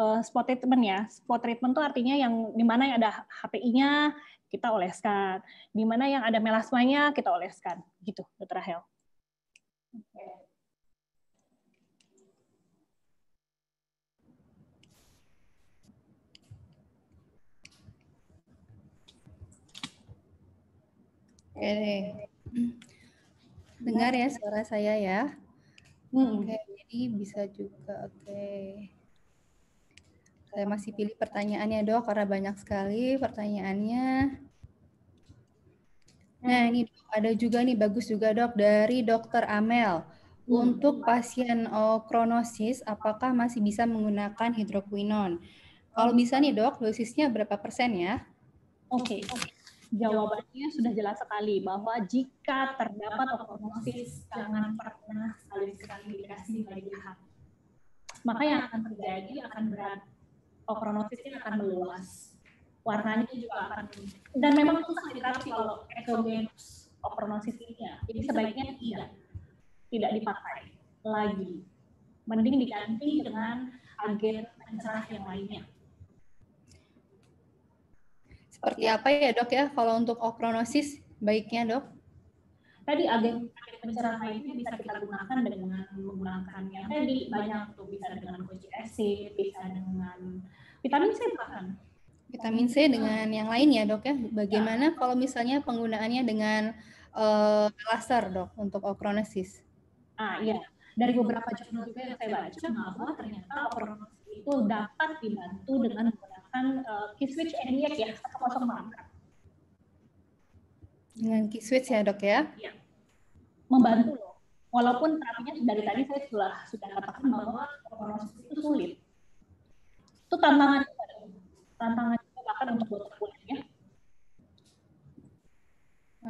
eh, spot treatment ya. Spot treatment itu artinya yang dimana mana ada HPI-nya, kita oleskan. Di mana yang ada melasmanya kita oleskan, gitu, Dr. Rahel. Oke Dengar ya suara saya ya. Hmm. Oke, jadi bisa juga. Oke. Saya masih pilih pertanyaannya dok, karena banyak sekali pertanyaannya. Nah ini dok, ada juga nih bagus juga dok dari dokter Amel. Untuk pasien oh, kronosis, apakah masih bisa menggunakan hidroquinon? Kalau bisa nih dok, dosisnya berapa persen ya? Oke, okay. jawabannya sudah jelas sekali bahwa jika terdapat okronosis, jangan pernah sekali-sekali dikasih bagi Maka yang akan terjadi akan berat ini akan meluas. Warnanya juga akan dan memang susah diterapi kalau exogenous okronosis ini ya. Jadi sebaiknya tidak tidak dipakai lagi. Mending diganti dengan agen pencerah yang lainnya. Seperti apa ya dok ya kalau untuk okronosis baiknya dok? Tadi agen pencerama itu bisa kita gunakan dengan menggunakan yang tadi banyak tuh bisa dengan kojic acid, bisa dengan vitamin C bahkan. Vitamin C dengan yang lain ya dok ya. Bagaimana ya. kalau misalnya penggunaannya dengan uh, laser dok untuk okronesis? Ah iya, dari beberapa jurnal juga yang saya baca bahwa ternyata okronesis itu dapat dibantu dengan menggunakan uh, key switch NEX ya 104. Dengan key switch ya dok ya? Iya membantu loh. Walaupun terapinya dari tadi saya sudah sudah katakan bahwa prognosis itu sulit. Itu tantangan tantangan bahkan untuk dokter kulit ya.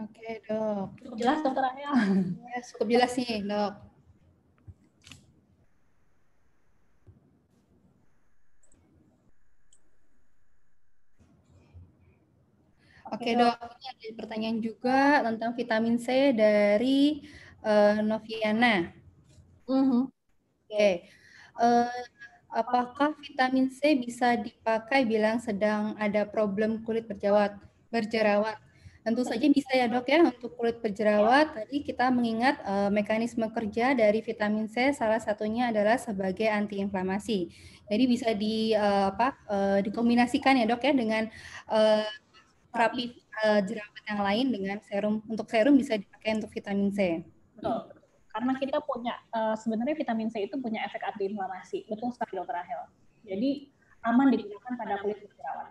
Oke dok. Cukup jelas dokter Ayah. Ya, iya, cukup jelas sih dok. Oke dok, ini ada pertanyaan juga tentang vitamin C dari uh, Noviana. Mm-hmm. Oke, okay. uh, eh, apakah vitamin C bisa dipakai bilang sedang ada problem kulit berjerawat? Berjerawat. Tentu saja bisa ya dok ya untuk kulit berjerawat. Tadi kita mengingat uh, mekanisme kerja dari vitamin C salah satunya adalah sebagai antiinflamasi. Jadi bisa di uh, apa uh, dikombinasikan ya dok ya dengan uh, terapi uh, eh, jerawat yang lain dengan serum. Untuk serum bisa dipakai untuk vitamin C. Betul. Karena kita punya uh, sebenarnya vitamin C itu punya efek antiinflamasi. Betul sekali dokter Rahel. Jadi aman digunakan pada kulit jerawat.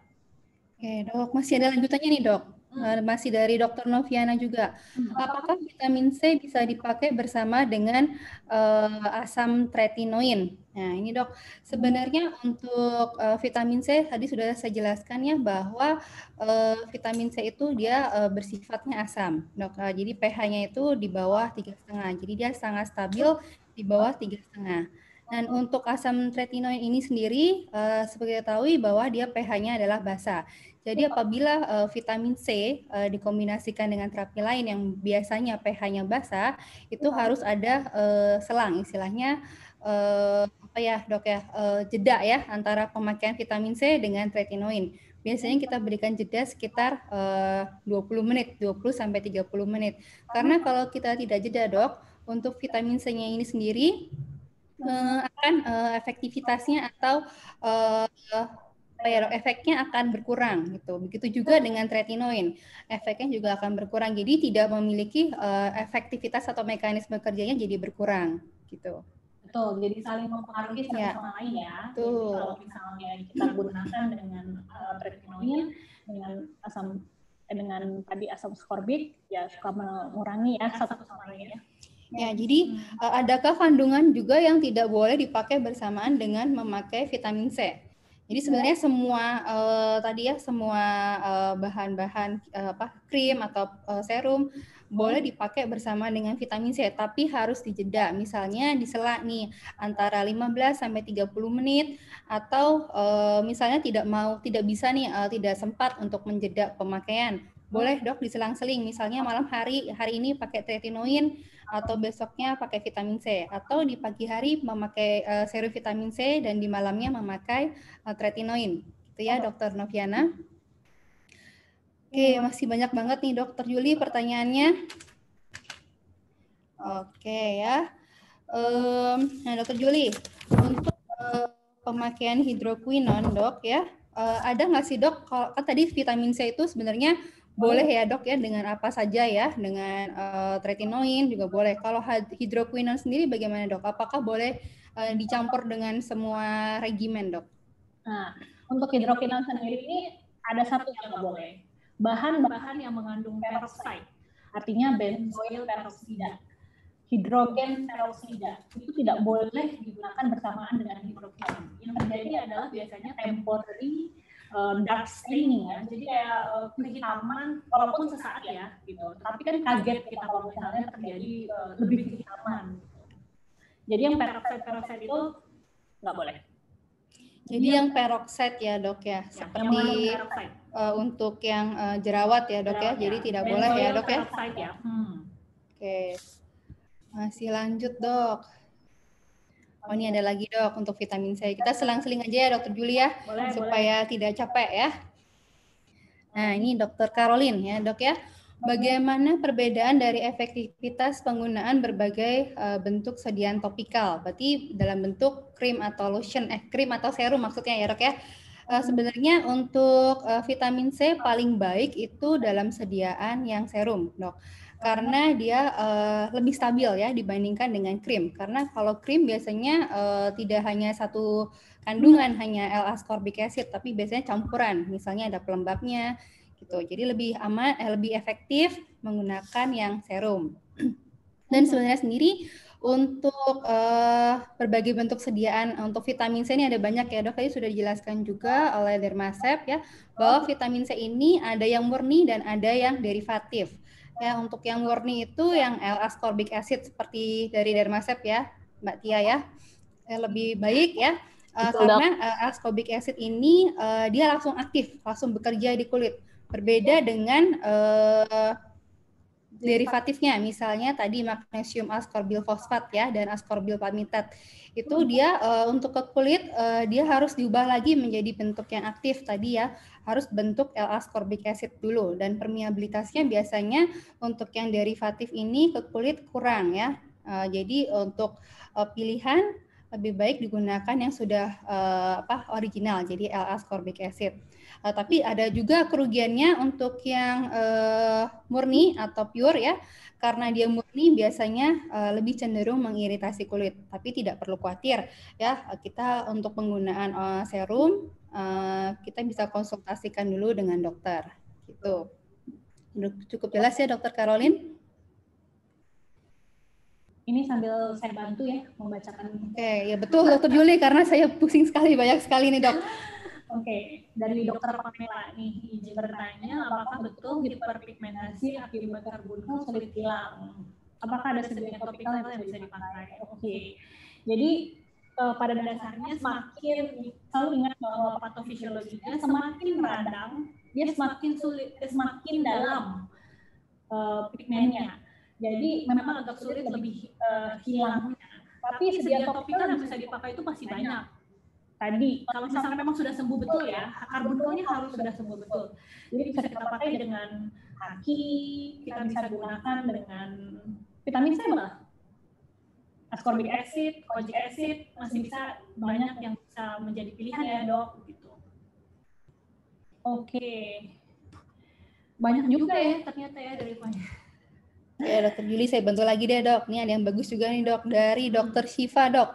Oke, Dok. Masih ada lanjutannya nih, Dok. Eh, masih dari Dokter Noviana juga. Hmm. Apakah vitamin C bisa dipakai bersama dengan uh, asam tretinoin? Nah, ini Dok, sebenarnya untuk uh, vitamin C tadi sudah saya jelaskan ya bahwa uh, vitamin C itu dia uh, bersifatnya asam. Dok, uh, jadi pH-nya itu di bawah tiga setengah. Jadi dia sangat stabil di bawah tiga setengah. Dan untuk asam tretinoin ini sendiri, uh, sebagai tahu bahwa dia pH-nya adalah basa. Jadi apabila uh, vitamin C uh, dikombinasikan dengan terapi lain yang biasanya pH-nya basah, itu harus ada uh, selang istilahnya uh, apa ya dok ya uh, jeda ya antara pemakaian vitamin C dengan tretinoin. Biasanya hmm. kita berikan jeda sekitar uh, 20 menit, 20 sampai 30 menit. Karena kalau kita tidak jeda dok, untuk vitamin C-nya ini sendiri uh, akan uh, efektivitasnya atau uh, player efeknya akan berkurang gitu. Begitu juga dengan tretinoin, efeknya juga akan berkurang. Jadi tidak memiliki uh, efektivitas atau mekanisme kerjanya jadi berkurang gitu. Betul, jadi saling mempengaruhi satu ya. sama lain ya. Betul. Jadi kalau misalnya kita gunakan dengan uh, tretinoin dengan asam eh, dengan tadi asam skorbik ya suka mengurangi ya satu sama lain ya. Ya, jadi hmm. adakah kandungan juga yang tidak boleh dipakai bersamaan dengan memakai vitamin C? Jadi sebenarnya semua uh, tadi ya semua eh, bahan-bahan uh, apa krim atau uh, serum boleh dipakai bersama dengan vitamin C tapi harus dijeda. Misalnya di sela nih antara 15 sampai 30 menit atau uh, misalnya tidak mau tidak bisa nih uh, tidak sempat untuk menjeda pemakaian boleh dok diselang-seling misalnya malam hari hari ini pakai tretinoin atau besoknya pakai vitamin C atau di pagi hari memakai uh, serum vitamin C dan di malamnya memakai uh, tretinoin itu ya oh. dokter Noviana oke okay, iya. masih banyak banget nih dokter Juli pertanyaannya oke okay, ya um, nah dokter Juli untuk uh, pemakaian hidroquinon dok ya uh, ada nggak sih dok kalau kan tadi vitamin C itu sebenarnya boleh oh. ya dok ya dengan apa saja ya dengan uh, tretinoin juga boleh kalau hidroquinon sendiri bagaimana dok apakah boleh uh, dicampur dengan semua regimen dok nah untuk hidroquinon sendiri ini ada satu yang nggak boleh bahan-bahan yang mengandung peroxide artinya benzoil peroxida hidrogen peroxida itu tidak boleh digunakan bersamaan dengan hidroquinon yang terjadi adalah biasanya temporary um, dark screening ya jadi kayak uh, eh, kehitaman walaupun sesaat ya gitu tapi kan kaget kita kalau misalnya terjadi uh, lebih kehitaman jadi yang peroxide peroxide itu nggak boleh jadi yang peroxide ya dok ya, ya seperti yang uh, untuk yang uh, jerawat ya dok ya. jerawat, ya. ya, jadi tidak Benzoil boleh ya dok ya. ya. Hmm. Oke, okay. masih lanjut dok. Oh ini ada lagi dok untuk vitamin C. Kita selang-seling aja ya dokter Julia ya, boleh, supaya boleh. tidak capek ya. Nah ini dokter Karolin ya dok ya. Bagaimana perbedaan dari efektivitas penggunaan berbagai uh, bentuk sediaan topikal? Berarti dalam bentuk krim atau lotion, eh krim atau serum maksudnya ya dok ya. Uh, sebenarnya untuk uh, vitamin C paling baik itu dalam sediaan yang serum dok karena dia uh, lebih stabil ya dibandingkan dengan krim. Karena kalau krim biasanya uh, tidak hanya satu kandungan hmm. hanya L-ascorbic acid, tapi biasanya campuran. Misalnya ada pelembabnya gitu. Jadi lebih aman, eh, lebih efektif menggunakan yang serum. Dan hmm. sebenarnya sendiri untuk uh, berbagai bentuk sediaan untuk vitamin C ini ada banyak ya dok. Tadi sudah dijelaskan juga oleh Dermasep ya bahwa vitamin C ini ada yang murni dan ada yang derivatif. Ya, untuk yang murni itu yang L-ascorbic acid seperti dari Dermasep ya, Mbak Tia ya. Eh, lebih baik ya. Uh, karena uh, ascorbic acid ini dia langsung aktif, langsung bekerja di kulit. Berbeda dengan uh, derivatifnya, misalnya tadi magnesium ascorbyl fosfat ya dan ascorbyl palmitat. Itu dia uh, untuk ke kulit uh, dia harus diubah lagi menjadi bentuk yang aktif tadi ya, harus bentuk L-ascorbic acid dulu dan permeabilitasnya biasanya untuk yang derivatif ini ke kulit kurang ya. E, jadi untuk e, pilihan lebih baik digunakan yang sudah e, apa original jadi L-ascorbic acid. Uh, tapi ada juga kerugiannya untuk yang uh, murni atau pure ya karena dia murni biasanya uh, lebih cenderung mengiritasi kulit. Tapi tidak perlu khawatir ya kita untuk penggunaan uh, serum uh, kita bisa konsultasikan dulu dengan dokter. Gitu. Cukup jelas ya dokter Caroline? Ini sambil saya bantu ya membacakan. Oke, okay, ya betul dokter Juli karena saya pusing sekali banyak sekali nih dok. Oke, okay. dari dokter Pamela nih izin bertanya, apakah betul hiperpigmentasi akibat karbonil sulit hilang? Apakah ada sedikit topikal yang bisa dipakai? Oke, okay. jadi uh, pada dasarnya semakin selalu ingat bahwa patofisiologinya semakin radang dia semakin sulit semakin dalam uh, eh, pigmennya jadi memang agak sulit lebih uh, hilangnya tapi sedia topikal yang kan bisa dipakai itu pasti banyak tadi kalau misalnya memang sudah sembuh betul ya akar harus sudah sembuh betul jadi bisa kita pakai dengan kaki kita bisa gunakan dengan vitamin C malah ascorbic acid, kojic acid masih bisa banyak yang bisa menjadi pilihan ya dok gitu. Oke, okay. banyak juga ya ternyata ya dari banyak. Ya dokter Juli saya bantu lagi deh dok. Ini ada yang bagus juga nih dok dari hmm. dokter Shiva dok.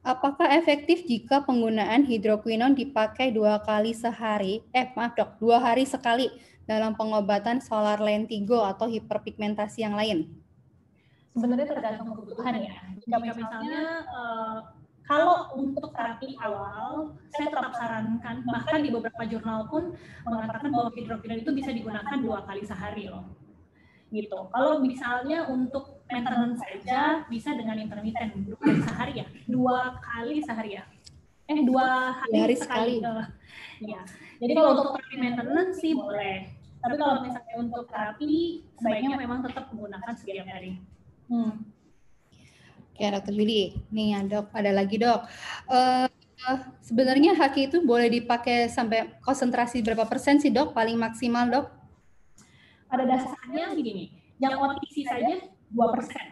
Apakah efektif jika penggunaan hidroquinon dipakai dua kali sehari? Eh maaf dok, dua hari sekali dalam pengobatan solar lentigo atau hiperpigmentasi yang lain? sebenarnya tergantung kebutuhan ya. Jika misalnya uh, kalau untuk terapi awal, saya tetap sarankan, bahkan di beberapa jurnal pun mengatakan bahwa hidrokinon itu bisa digunakan dua kali sehari loh. Gitu. Kalau misalnya untuk maintenance saja, bisa dengan intermittent, dua kali sehari ya. Dua kali sehari ya. Eh, dua hari, hari sekali. sekali. Eh, ya. Jadi kalau untuk terapi maintenance sih boleh. Tapi kalau misalnya untuk terapi, sebaiknya memang tetap menggunakan setiap hari. Hmm. Oke, Dokter Juli, nih ya dok, ada lagi dok. Uh, sebenarnya haki itu boleh dipakai sampai konsentrasi berapa persen sih dok? Paling maksimal dok? Pada dasarnya gini nih, yang OTC saja dua persen.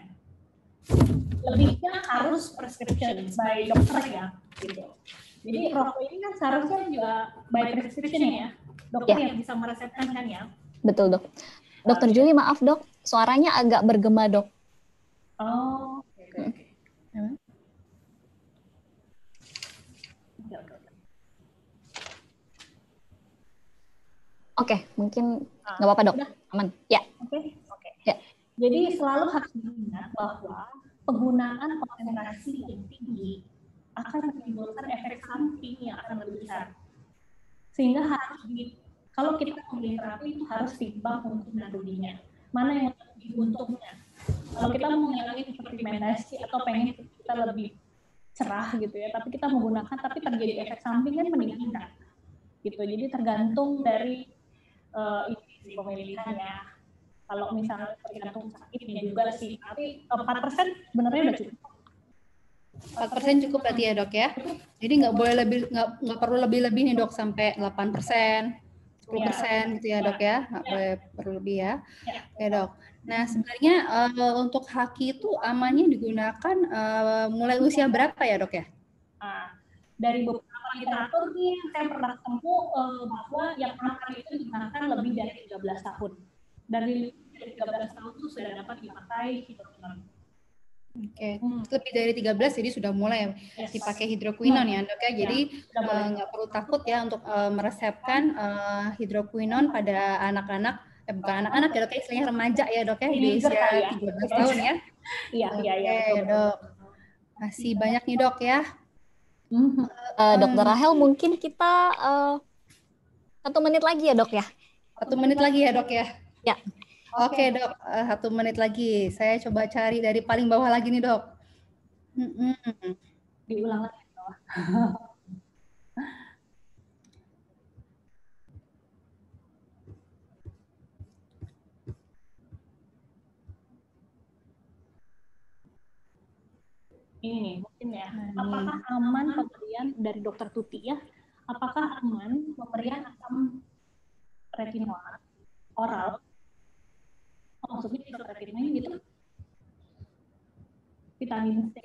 Lebihnya harus prescription by dokter ya, gitu. Jadi rokok ini kan seharusnya juga by prescription ya, dokter ya. yang bisa meresepkan kan ya. Betul dok. Dokter Juli maaf dok, suaranya agak bergema dok. Oh, oke. Okay, Oke, okay, mungkin ah. nggak apa-apa dok, aman. Ya. Oke. Oke. Ya. Jadi selalu harus diingat bahwa penggunaan konsentrasi yang tinggi akan menimbulkan efek samping yang akan lebih besar. Sehingga harus di, kalau kita membeli terapi itu harus timbang untuk dan Mana yang lebih untungnya? kalau kita mau ngilangin hiperpigmentasi atau pengen kita lebih cerah gitu ya, tapi kita menggunakan tapi terjadi efek samping kan meningkat. Gitu. Jadi tergantung dari uh, pemilihannya. Kalau misalnya tergantung sakitnya juga sih, tapi eh, empat persen sebenarnya udah cukup. 4% cukup berarti ya dok ya. Jadi nggak boleh lebih nggak nggak perlu lebih lebih nih dok sampai 8 persen, 10 iya. persen gitu ya dok ya nggak boleh perlu lebih ya. Ya dok. Nah, hmm. sebenarnya uh, untuk haki itu amannya digunakan uh, mulai usia berapa ya, Dok ya? Nah, dari beberapa literatur nih saya pernah ketemu uh, eh, bahwa yang pernah kali itu digunakan lebih dari 13 tahun. Dari 13 tahun itu sudah dapat dipakai hidroquinon. Oke, okay. Hmm. lebih dari 13 jadi sudah mulai yes. dipakai hidroquinon ya, Dok ya. Iya, jadi nggak ya, uh, perlu takut ya untuk uh, meresepkan uh, hidroquinon pada anak-anak eh, bukan anak-anak ya dok ya istilahnya remaja ya dok ya di usia iya. tiga belas tahun ya iya iya iya dok masih banyak nih dok ya uh, dokter hmm. Rahel mungkin kita uh, satu menit lagi ya dok ya satu menit lagi ya dok ya ya oke okay, dok uh, satu menit lagi saya coba cari dari paling bawah lagi nih dok mm diulang lagi bawah ini mungkin ya nah, apakah aman pemberian dari dokter Tuti ya apakah aman pemberian asam retinoa oral oh, maksudnya isoretinoin gitu vitamin C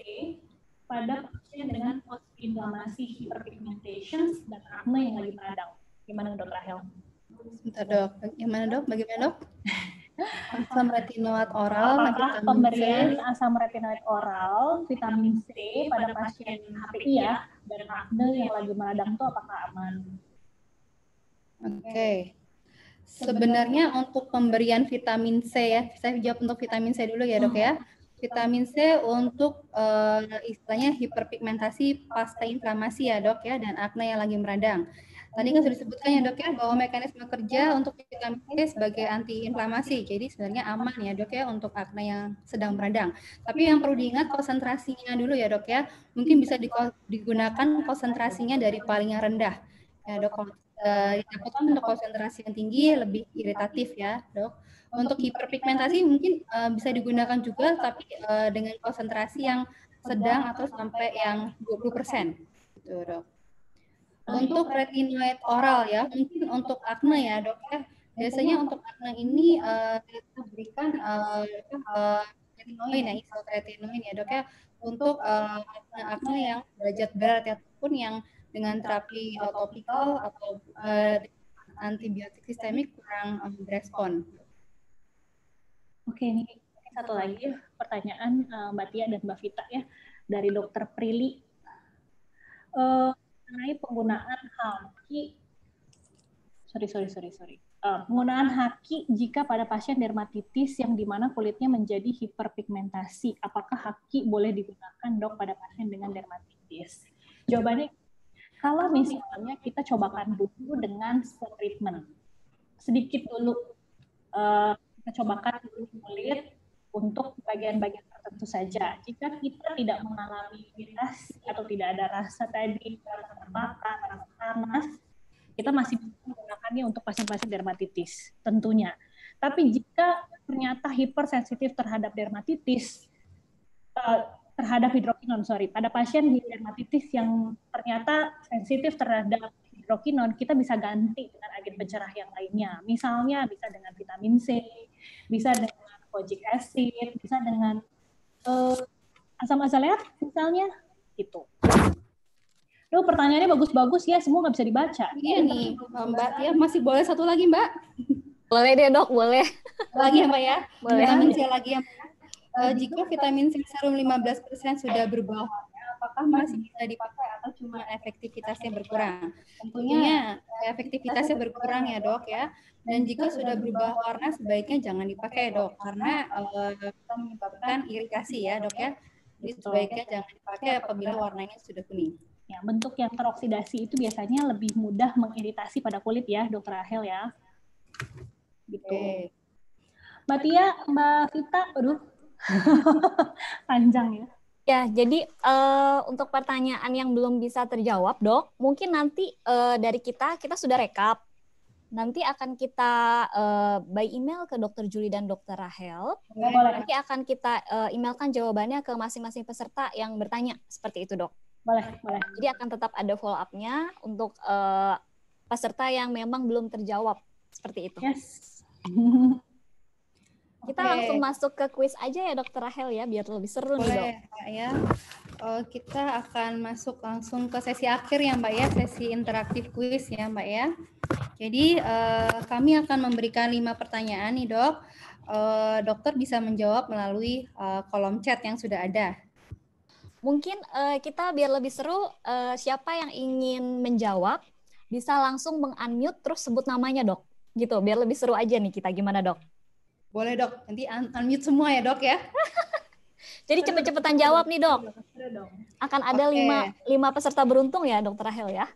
pada pasien dengan postinflamasi hyperpigmentation dan acne yang lagi meradang gimana dok Rahel? Sebentar dok, gimana dok? Bagaimana dok? asam retinoat oral apakah pemberian C. asam retinoat oral vitamin C pada pasien HPI ya. ya dan akne yang lagi meradang itu apakah aman? Oke. Okay. Sebenarnya untuk pemberian vitamin C ya, saya jawab untuk vitamin C dulu ya dok ya. Hmm. Vitamin C untuk uh, istilahnya hiperpigmentasi pasca inflamasi ya dok ya dan akne yang lagi meradang. Tadi kan sudah disebutkan ya dok ya bahwa mekanisme kerja untuk vitamin C sebagai antiinflamasi. Jadi sebenarnya aman ya dok ya untuk akne yang sedang meradang. Tapi yang perlu diingat konsentrasinya dulu ya dok ya. Mungkin bisa digunakan konsentrasinya dari paling rendah. Ya dok, eh, ditakutkan untuk konsentrasi yang tinggi lebih iritatif ya dok. Untuk hiperpigmentasi mungkin eh, bisa digunakan juga tapi eh, dengan konsentrasi yang sedang atau sampai yang 20% persen. gitu dok. Untuk retinoid oral ya, mungkin untuk akne ya dok ya. Biasanya untuk akne ini uh, eh, kita berikan uh, eh, uh, eh, retinoin ya, isotretinoin ya dok ya. Untuk uh, akne-akne yang derajat berat ataupun yang dengan terapi uh, atau uh, antibiotik sistemik kurang um, respon. Oke, ini satu lagi ya, pertanyaan uh, Mbak Tia dan Mbak Vita ya dari Dokter Prilly. Uh, mengenai penggunaan haki sorry sorry sorry sorry uh, penggunaan haki jika pada pasien dermatitis yang dimana kulitnya menjadi hiperpigmentasi apakah haki boleh digunakan dok pada pasien dengan dermatitis jawabannya kalau misalnya kita cobakan dulu dengan treatment sedikit dulu uh, kita cobakan dulu kulit untuk bagian-bagian tertentu saja. Jika kita tidak mengalami iritasi atau tidak ada rasa tadi, rasa terbakar, rasa panas, kita masih bisa menggunakannya untuk pasien-pasien dermatitis tentunya. Tapi jika ternyata hipersensitif terhadap dermatitis, eh, terhadap hidrokinon, sorry, pada pasien dermatitis yang ternyata sensitif terhadap hidrokinon, kita bisa ganti dengan agen pencerah yang lainnya. Misalnya bisa dengan vitamin C, bisa dengan kojic acid, bisa dengan uh, eh, asam azalat misalnya gitu. Duh, pertanyaannya bagus-bagus ya, semua nggak bisa dibaca. Iya ya, nih, Mbak ya, masih boleh satu lagi Mbak? Boleh deh dok, boleh. Lagi ya Mbak ya? Boleh. Vitamin C lagi ya Mbak. Uh, jika vitamin C serum 15% sudah berbahaya apakah masih hmm. bisa dipakai atau cuma ya, efektivitasnya berkurang? Tentunya efektivitasnya berkurang ya dok ya. Dan jika sudah berubah warna sebaiknya jangan dipakai dok karena uh, menyebabkan irigasi ya dok ya. Jadi sebaiknya jangan dipakai apabila warnanya sudah kuning. Ya, bentuk yang teroksidasi itu biasanya lebih mudah mengiritasi pada kulit ya, Dokter Rahel ya. Gitu. Mbak Tia, Mbak Vita, aduh, panjang ya. Ya, jadi uh, untuk pertanyaan yang belum bisa terjawab, dok, mungkin nanti uh, dari kita kita sudah rekap. Nanti akan kita uh, by email ke Dokter Juli dan Dokter Rahel. Ya, boleh. Nanti akan kita uh, emailkan jawabannya ke masing-masing peserta yang bertanya seperti itu, dok. Boleh, boleh. Jadi akan tetap ada follow up-nya untuk uh, peserta yang memang belum terjawab seperti itu. Yes. Kita okay. langsung masuk ke kuis aja ya Dokter Rahel ya, biar lebih seru Boleh, nih dok. Ya, ya, oh, kita akan masuk langsung ke sesi akhir ya Mbak ya, sesi interaktif kuis ya Mbak ya. Jadi eh, kami akan memberikan lima pertanyaan nih dok. Eh, dokter bisa menjawab melalui eh, kolom chat yang sudah ada. Mungkin eh, kita biar lebih seru, eh, siapa yang ingin menjawab bisa langsung mengunmute terus sebut namanya dok gitu biar lebih seru aja nih kita gimana dok boleh dok, nanti un unmute semua ya dok ya. Jadi cepet-cepetan jawab nih dok. Akan ada okay. lima, lima peserta beruntung ya dokter Rahel ya.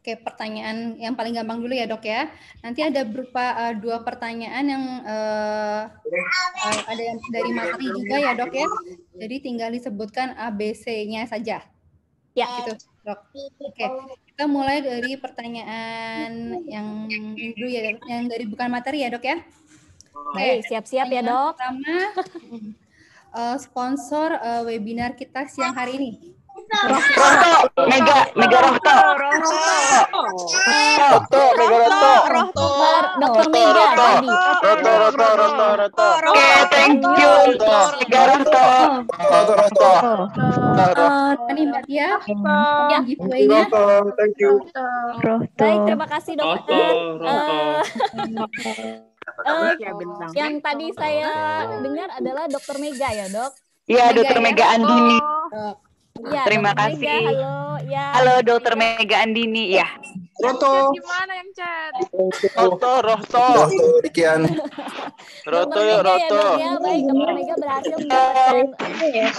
Oke, pertanyaan yang paling gampang dulu ya dok ya. Nanti ada berupa uh, dua pertanyaan yang uh, uh, ada yang dari materi juga ya dok ya. Jadi tinggal disebutkan ABC-nya saja. Ya. Gitu dok. Oke, kita mulai dari pertanyaan yang dulu ya, yang dari bukan materi ya dok ya okay, siap-siap ya dok. Pertama, uh, sponsor uh, webinar kita siang hari ini. Rohto, Mega, Mega Rohto. Rohto, Mega Rohto. Rohto, Dokter Mega tadi. Rohto, Rohto, Rohto, Rohto. Oke, thank you. Mega Rohto. Rohto, Rohto. Ini eh, Mbak Tia. Ya, giveaway-nya. Thank you. Baik, terima kasih dokter. Rohto, Rohto. Uh, bintang. yang tadi saya dengar adalah Dokter Mega ya dok? Iya Dokter ya? Mega Andini. Oh. Ya, Terima Dr. kasih. Mega, halo, ya. Halo Dokter Mega Andini ya. Roto. Gimana yang chat? Roto, Roto. Roto, demikian. Roto, yuk, ya, Roto. Ya, baik, Mega berhasil eh,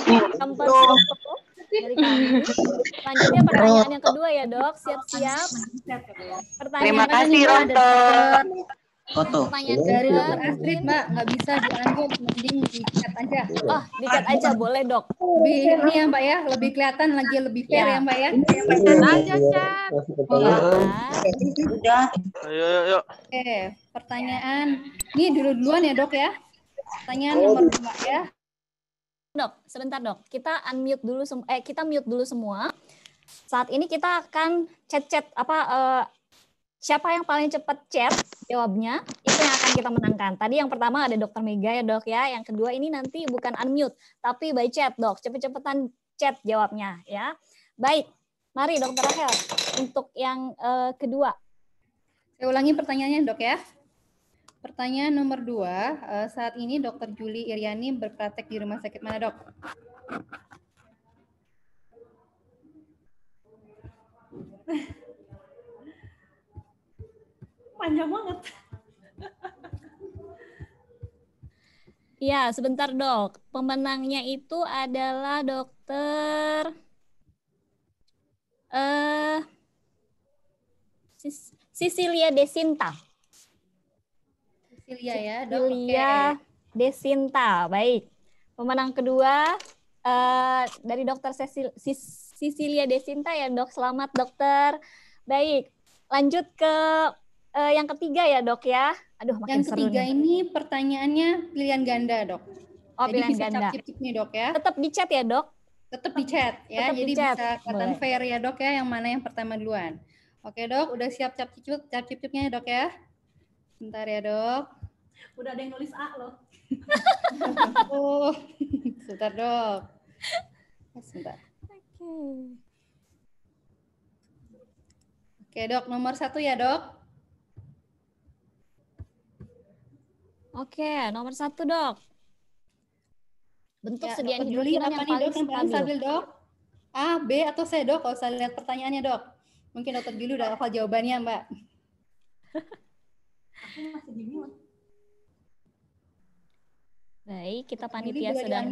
Selanjutnya pertanyaan yang kedua ya dok, siap-siap. Terima kasih Roto. Foto. Dari oh. Astrid, Mbak. Nggak bisa dilanjut. Mending dicat aja. Iya. Oh, dicat aja. Boleh, dok. Lebih ini ya, Mbak ya. Lebih kelihatan lagi. Lebih iya. fair ya, Mbak ya. Cat iya, aja, cat. Udah. Ayo, yuk, yuk. Oke, pertanyaan. Ini dulu-duluan ya, dok ya. Pertanyaan nomor oh. dua ya. Dok, sebentar dok. Kita unmute dulu eh kita mute dulu semua. Saat ini kita akan chat-chat apa uh, siapa yang paling cepat chat jawabnya itu yang akan kita menangkan. Tadi yang pertama ada Dokter Mega ya dok ya. Yang kedua ini nanti bukan unmute tapi by chat dok. Cepet-cepetan chat jawabnya ya. Baik, mari Dokter Rahel untuk yang uh, kedua. Saya ulangi pertanyaannya dok ya. Pertanyaan nomor dua, eh, saat ini Dokter Juli Iriani berpraktek di rumah sakit mana dok? panjang banget. Ya, sebentar dok. Pemenangnya itu adalah dokter eh, Sicilia uh, Desinta. Sisilia ya, dok. Sisilia Desinta, baik. Pemenang kedua uh, dari dokter Sicilia Desinta ya dok. Selamat dokter. Baik, lanjut ke uh, yang ketiga ya dok ya. Aduh makin yang ketiga nih. ini pertanyaannya pilihan ganda dok. Oh, jadi bisa ganda. cap cip dok ya. Tetap di chat ya dok. Tetap di chat ya. Tetap jadi bisa kelihatan fair ya dok ya. Yang mana yang pertama duluan. Oke dok, udah siap cap cip cap cip cipnya ya, dok ya. Bentar ya dok. Udah ada yang nulis A loh. oh, sebentar dok. Eh, sebentar. Oke. Oke dok, nomor satu ya dok. Oke, nomor satu dok. Bentuk ya, sediaan hidrogen yang, yang nih dok, yang paling stabil dok? A, B atau C dok? Kalau saya lihat pertanyaannya dok, mungkin dokter dulu udah hafal jawabannya mbak. Aku masih bingung. Baik, kita panitia sedang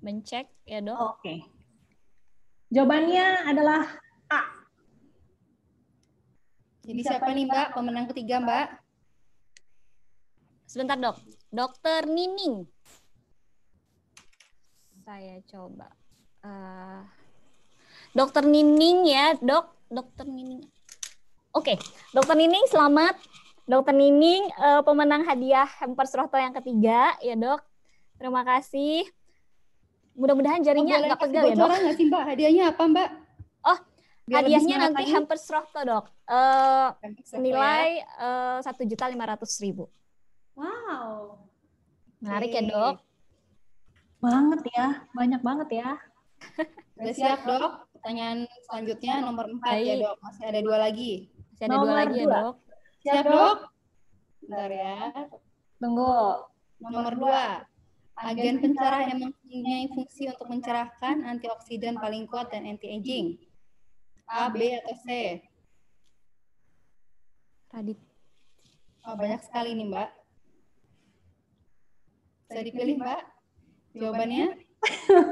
mencek ya dok. Oke. Okay. Jawabannya adalah A. Jadi siapa, siapa nih mbak pemenang ketiga mbak? Sebentar dok. Dokter Nining. Saya coba. Uh, dokter Nining ya dok. Dokter Nining. Oke, okay. dokter Nining selamat. Dokter Nining uh, pemenang hadiah Hampers Rohto yang ketiga ya dok. Terima kasih. Mudah-mudahan jarinya oh, nggak pegal ya dok. Nggak sih mbak hadiahnya apa mbak? Oh Biar hadiahnya nanti Hampers Rohto dok. Uh, nilai satu juta lima ratus ribu. Wow. Menarik okay. ya dok? Banget ya, banyak banget ya. Sudah siap dok? Pertanyaan selanjutnya nomor 4 ya dok. Masih ada dua lagi. Masih ada nomor ya, dua lagi dua. ya dok. Siap, siap dok? Bentar ya. Tunggu. Nomor 2. Agen pencerah yang mempunyai fungsi untuk mencerahkan antioksidan paling kuat dan anti-aging. A, B, atau C? Radit. Oh, banyak sekali nih, Mbak. Bisa dipilih, Mbak? Jawabannya?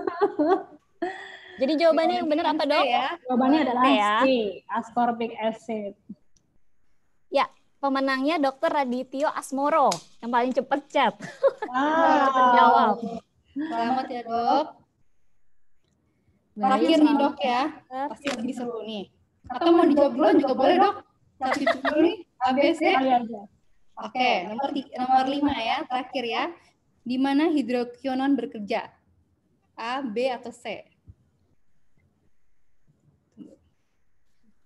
Jadi jawabannya yang benar apa, Dok? Ya. Jawabannya adalah ya. C, ascorbic acid. Ya, pemenangnya Dokter Radityo Asmoro yang paling cepat chat. Wow. jawab. Selamat ya, Dok. Terakhir nih, Dok ya. Pasti lebih seru nih. Atau mau dijawab dulu juga boleh, Dok. Satu dulu nih, ABC. Oke, okay, nomor, nomor lima ya, terakhir ya. Di mana hidrokionon bekerja? A, B, atau C?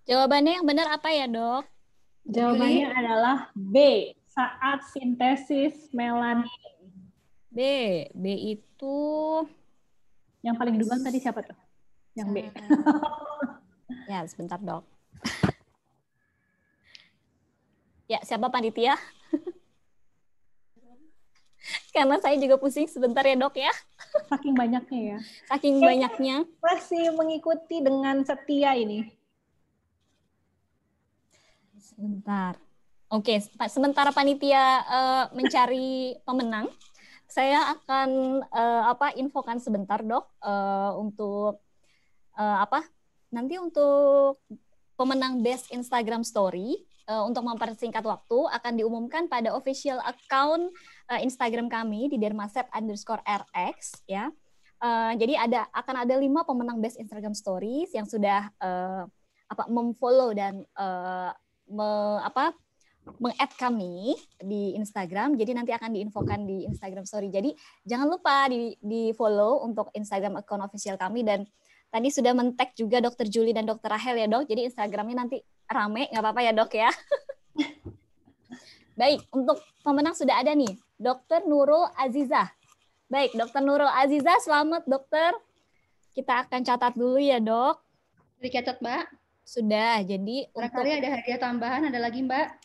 Jawabannya yang benar apa ya, dok? Jawabannya Jadi, adalah B, saat sintesis melanin. B, B itu... Yang paling duluan tadi siapa tuh? Yang B. ya, sebentar dok. Ya, siapa panitia? karena saya juga pusing sebentar ya dok ya. Saking banyaknya ya. Saking banyaknya. Masih mengikuti dengan setia ini. Sebentar. Oke, sementara panitia uh, mencari pemenang, saya akan uh, apa infokan sebentar dok uh, untuk uh, apa nanti untuk pemenang best Instagram Story uh, untuk mempersingkat waktu akan diumumkan pada official account uh, Instagram kami di Dermasep underscore rx ya. Uh, jadi ada akan ada lima pemenang best Instagram Stories yang sudah uh, apa memfollow dan uh, me, apa meng kami di Instagram. Jadi nanti akan diinfokan di Instagram story. Jadi jangan lupa di di follow untuk Instagram account official kami dan Tadi sudah mentek juga Dokter Juli dan Dokter Rahel ya dok. Jadi Instagramnya nanti rame, nggak apa-apa ya dok ya. Baik, untuk pemenang sudah ada nih, Dokter Nurul Aziza. Baik, Dokter Nurul Aziza, selamat dokter. Kita akan catat dulu ya dok. Dicatat mbak. Sudah, jadi untuk... kali ada hadiah tambahan, ada lagi mbak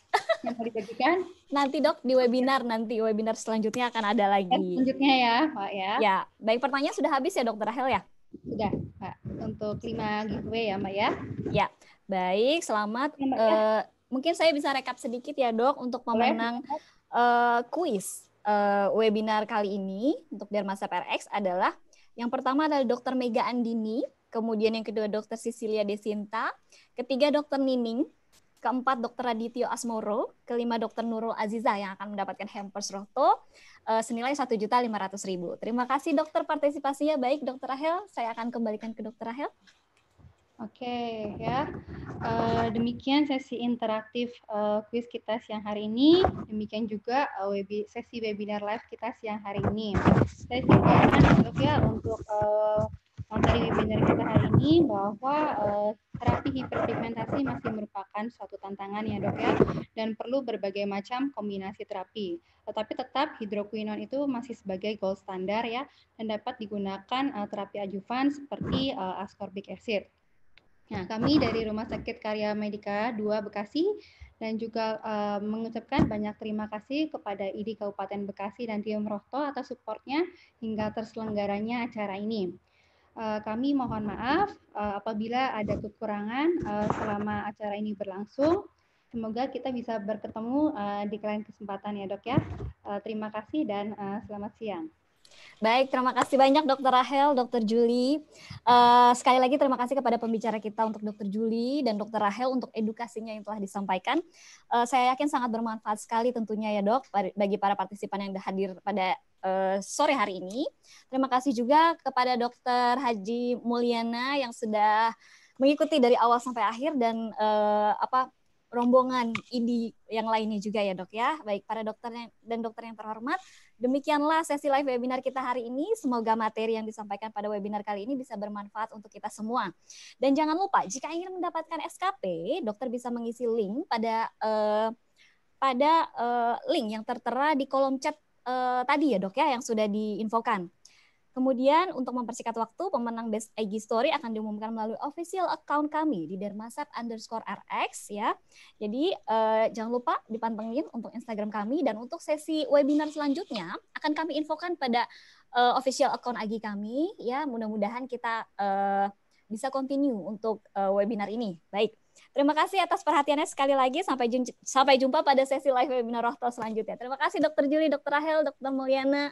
yang mau dibagikan. Nanti dok di webinar nanti webinar selanjutnya akan ada lagi. Selanjutnya ya, Pak ya. Ya, baik pertanyaan sudah habis ya dokter Rahel ya? Sudah, Pak. Untuk lima giveaway ya, Mbak ya. Ya. Baik, selamat. Ya, Mbak, ya. Uh, mungkin saya bisa rekap sedikit ya, Dok, untuk pemenang uh, kuis uh, webinar kali ini untuk Dermasa PRX adalah yang pertama adalah dokter Mega Andini, kemudian yang kedua dokter Sisilia Desinta, ketiga dokter Nining, keempat Dr. Radityo Asmoro, kelima Dr. Nurul Aziza yang akan mendapatkan hampers roto uh, eh, senilai ratus ribu Terima kasih dokter partisipasinya baik Dr. Rahel. Saya akan kembalikan ke Dr. Rahel. Oke okay, ya, uh, demikian sesi interaktif uh, eh, quiz kita siang hari ini. Demikian juga uh, webi sesi webinar live kita siang hari ini. Saya sih untuk ya untuk uh, dari webinar kita hari ini bahwa uh, terapi hiperpigmentasi masih merupakan suatu tantangan ya dok ya dan perlu berbagai macam kombinasi terapi. Tetapi tetap hidroquinon itu masih sebagai gold standar ya dan dapat digunakan uh, terapi adjuvan seperti uh, ascorbic acid. Nah, kami dari Rumah Sakit Karya Medika 2 Bekasi dan juga uh, mengucapkan banyak terima kasih kepada idi Kabupaten Bekasi dan Tim Rohto atas supportnya hingga terselenggaranya acara ini. Eh, kami mohon maaf eh, apabila ada kekurangan eh, selama acara ini berlangsung. Semoga kita bisa bertemu di lain kesempatan ya dok ya. Terima kasih dan selamat siang. Baik, terima kasih banyak Dokter Rahel, Dokter Juli. Uh, sekali lagi terima kasih kepada pembicara kita untuk Dokter Juli dan Dokter Rahel untuk edukasinya yang telah disampaikan. Uh, saya yakin sangat bermanfaat sekali tentunya ya dok bagi para partisipan yang hadir pada uh, sore hari ini. Terima kasih juga kepada Dokter Haji Mulyana yang sudah mengikuti dari awal sampai akhir dan uh, apa rombongan ini yang lainnya juga ya dok ya. Baik para dokter dan dokter yang terhormat, demikianlah sesi live webinar kita hari ini. Semoga materi yang disampaikan pada webinar kali ini bisa bermanfaat untuk kita semua. Dan jangan lupa jika ingin mendapatkan SKP, dokter bisa mengisi link pada eh, pada eh, link yang tertera di kolom chat eh, tadi ya dok ya yang sudah diinfokan. Kemudian untuk mempersingkat waktu, pemenang Best IG Story akan diumumkan melalui official account kami di Dermasap underscore rx ya. Jadi eh, jangan lupa dipantengin untuk Instagram kami dan untuk sesi webinar selanjutnya akan kami infokan pada eh, official account IG kami ya. Mudah-mudahan kita eh, bisa continue untuk eh, webinar ini. Baik. Terima kasih atas perhatiannya sekali lagi. Sampai jumpa, sampai jumpa pada sesi live webinar Rohto selanjutnya. Terima kasih Dokter Juli, Dokter Rahel, Dokter Mulyana.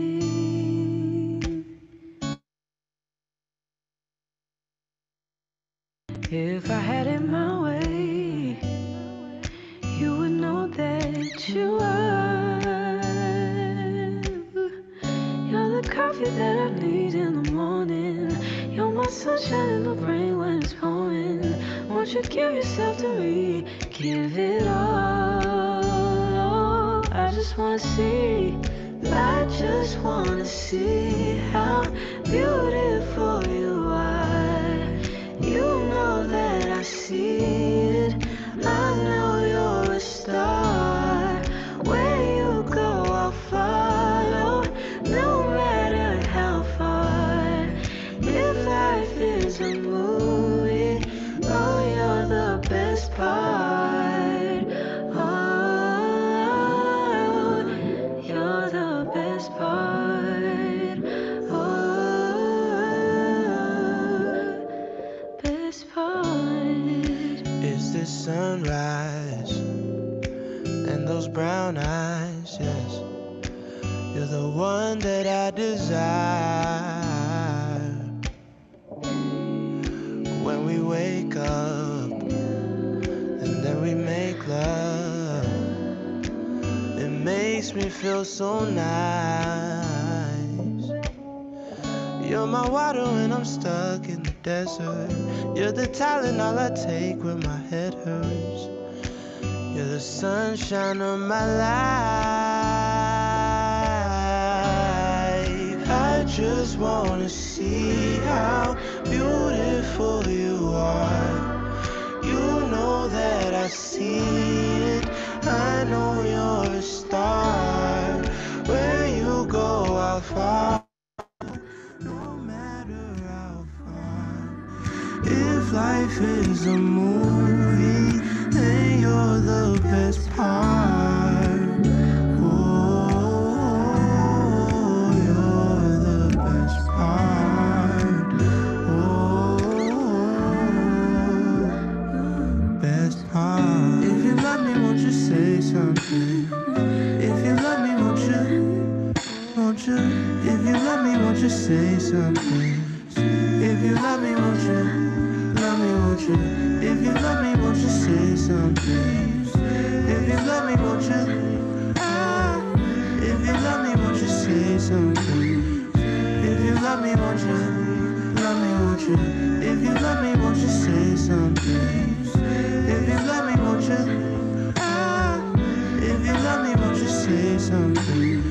yourself to me. Give it all. I just wanna see. I just wanna see. desert. You're the talent all I take when my head hurts. You're the sunshine of my life. I just wanna see how beautiful you are. You know that I see it. I know you're a star. Where you go, I'll follow. life is a movie, and you're the best part. Oh, you're the best part. Oh, best part. If you love me, won't you say something? If you love me, won't you? Won't you? If you love me, won't you say something? you? If you love me, won't you say something? If you love me, won't you? Ah. If you love me, won't you say something? If you love me, won't you? Love me, won't you? If you love me, won't you say something? If you love me, won't you? Ah. If you love me, won't you say something?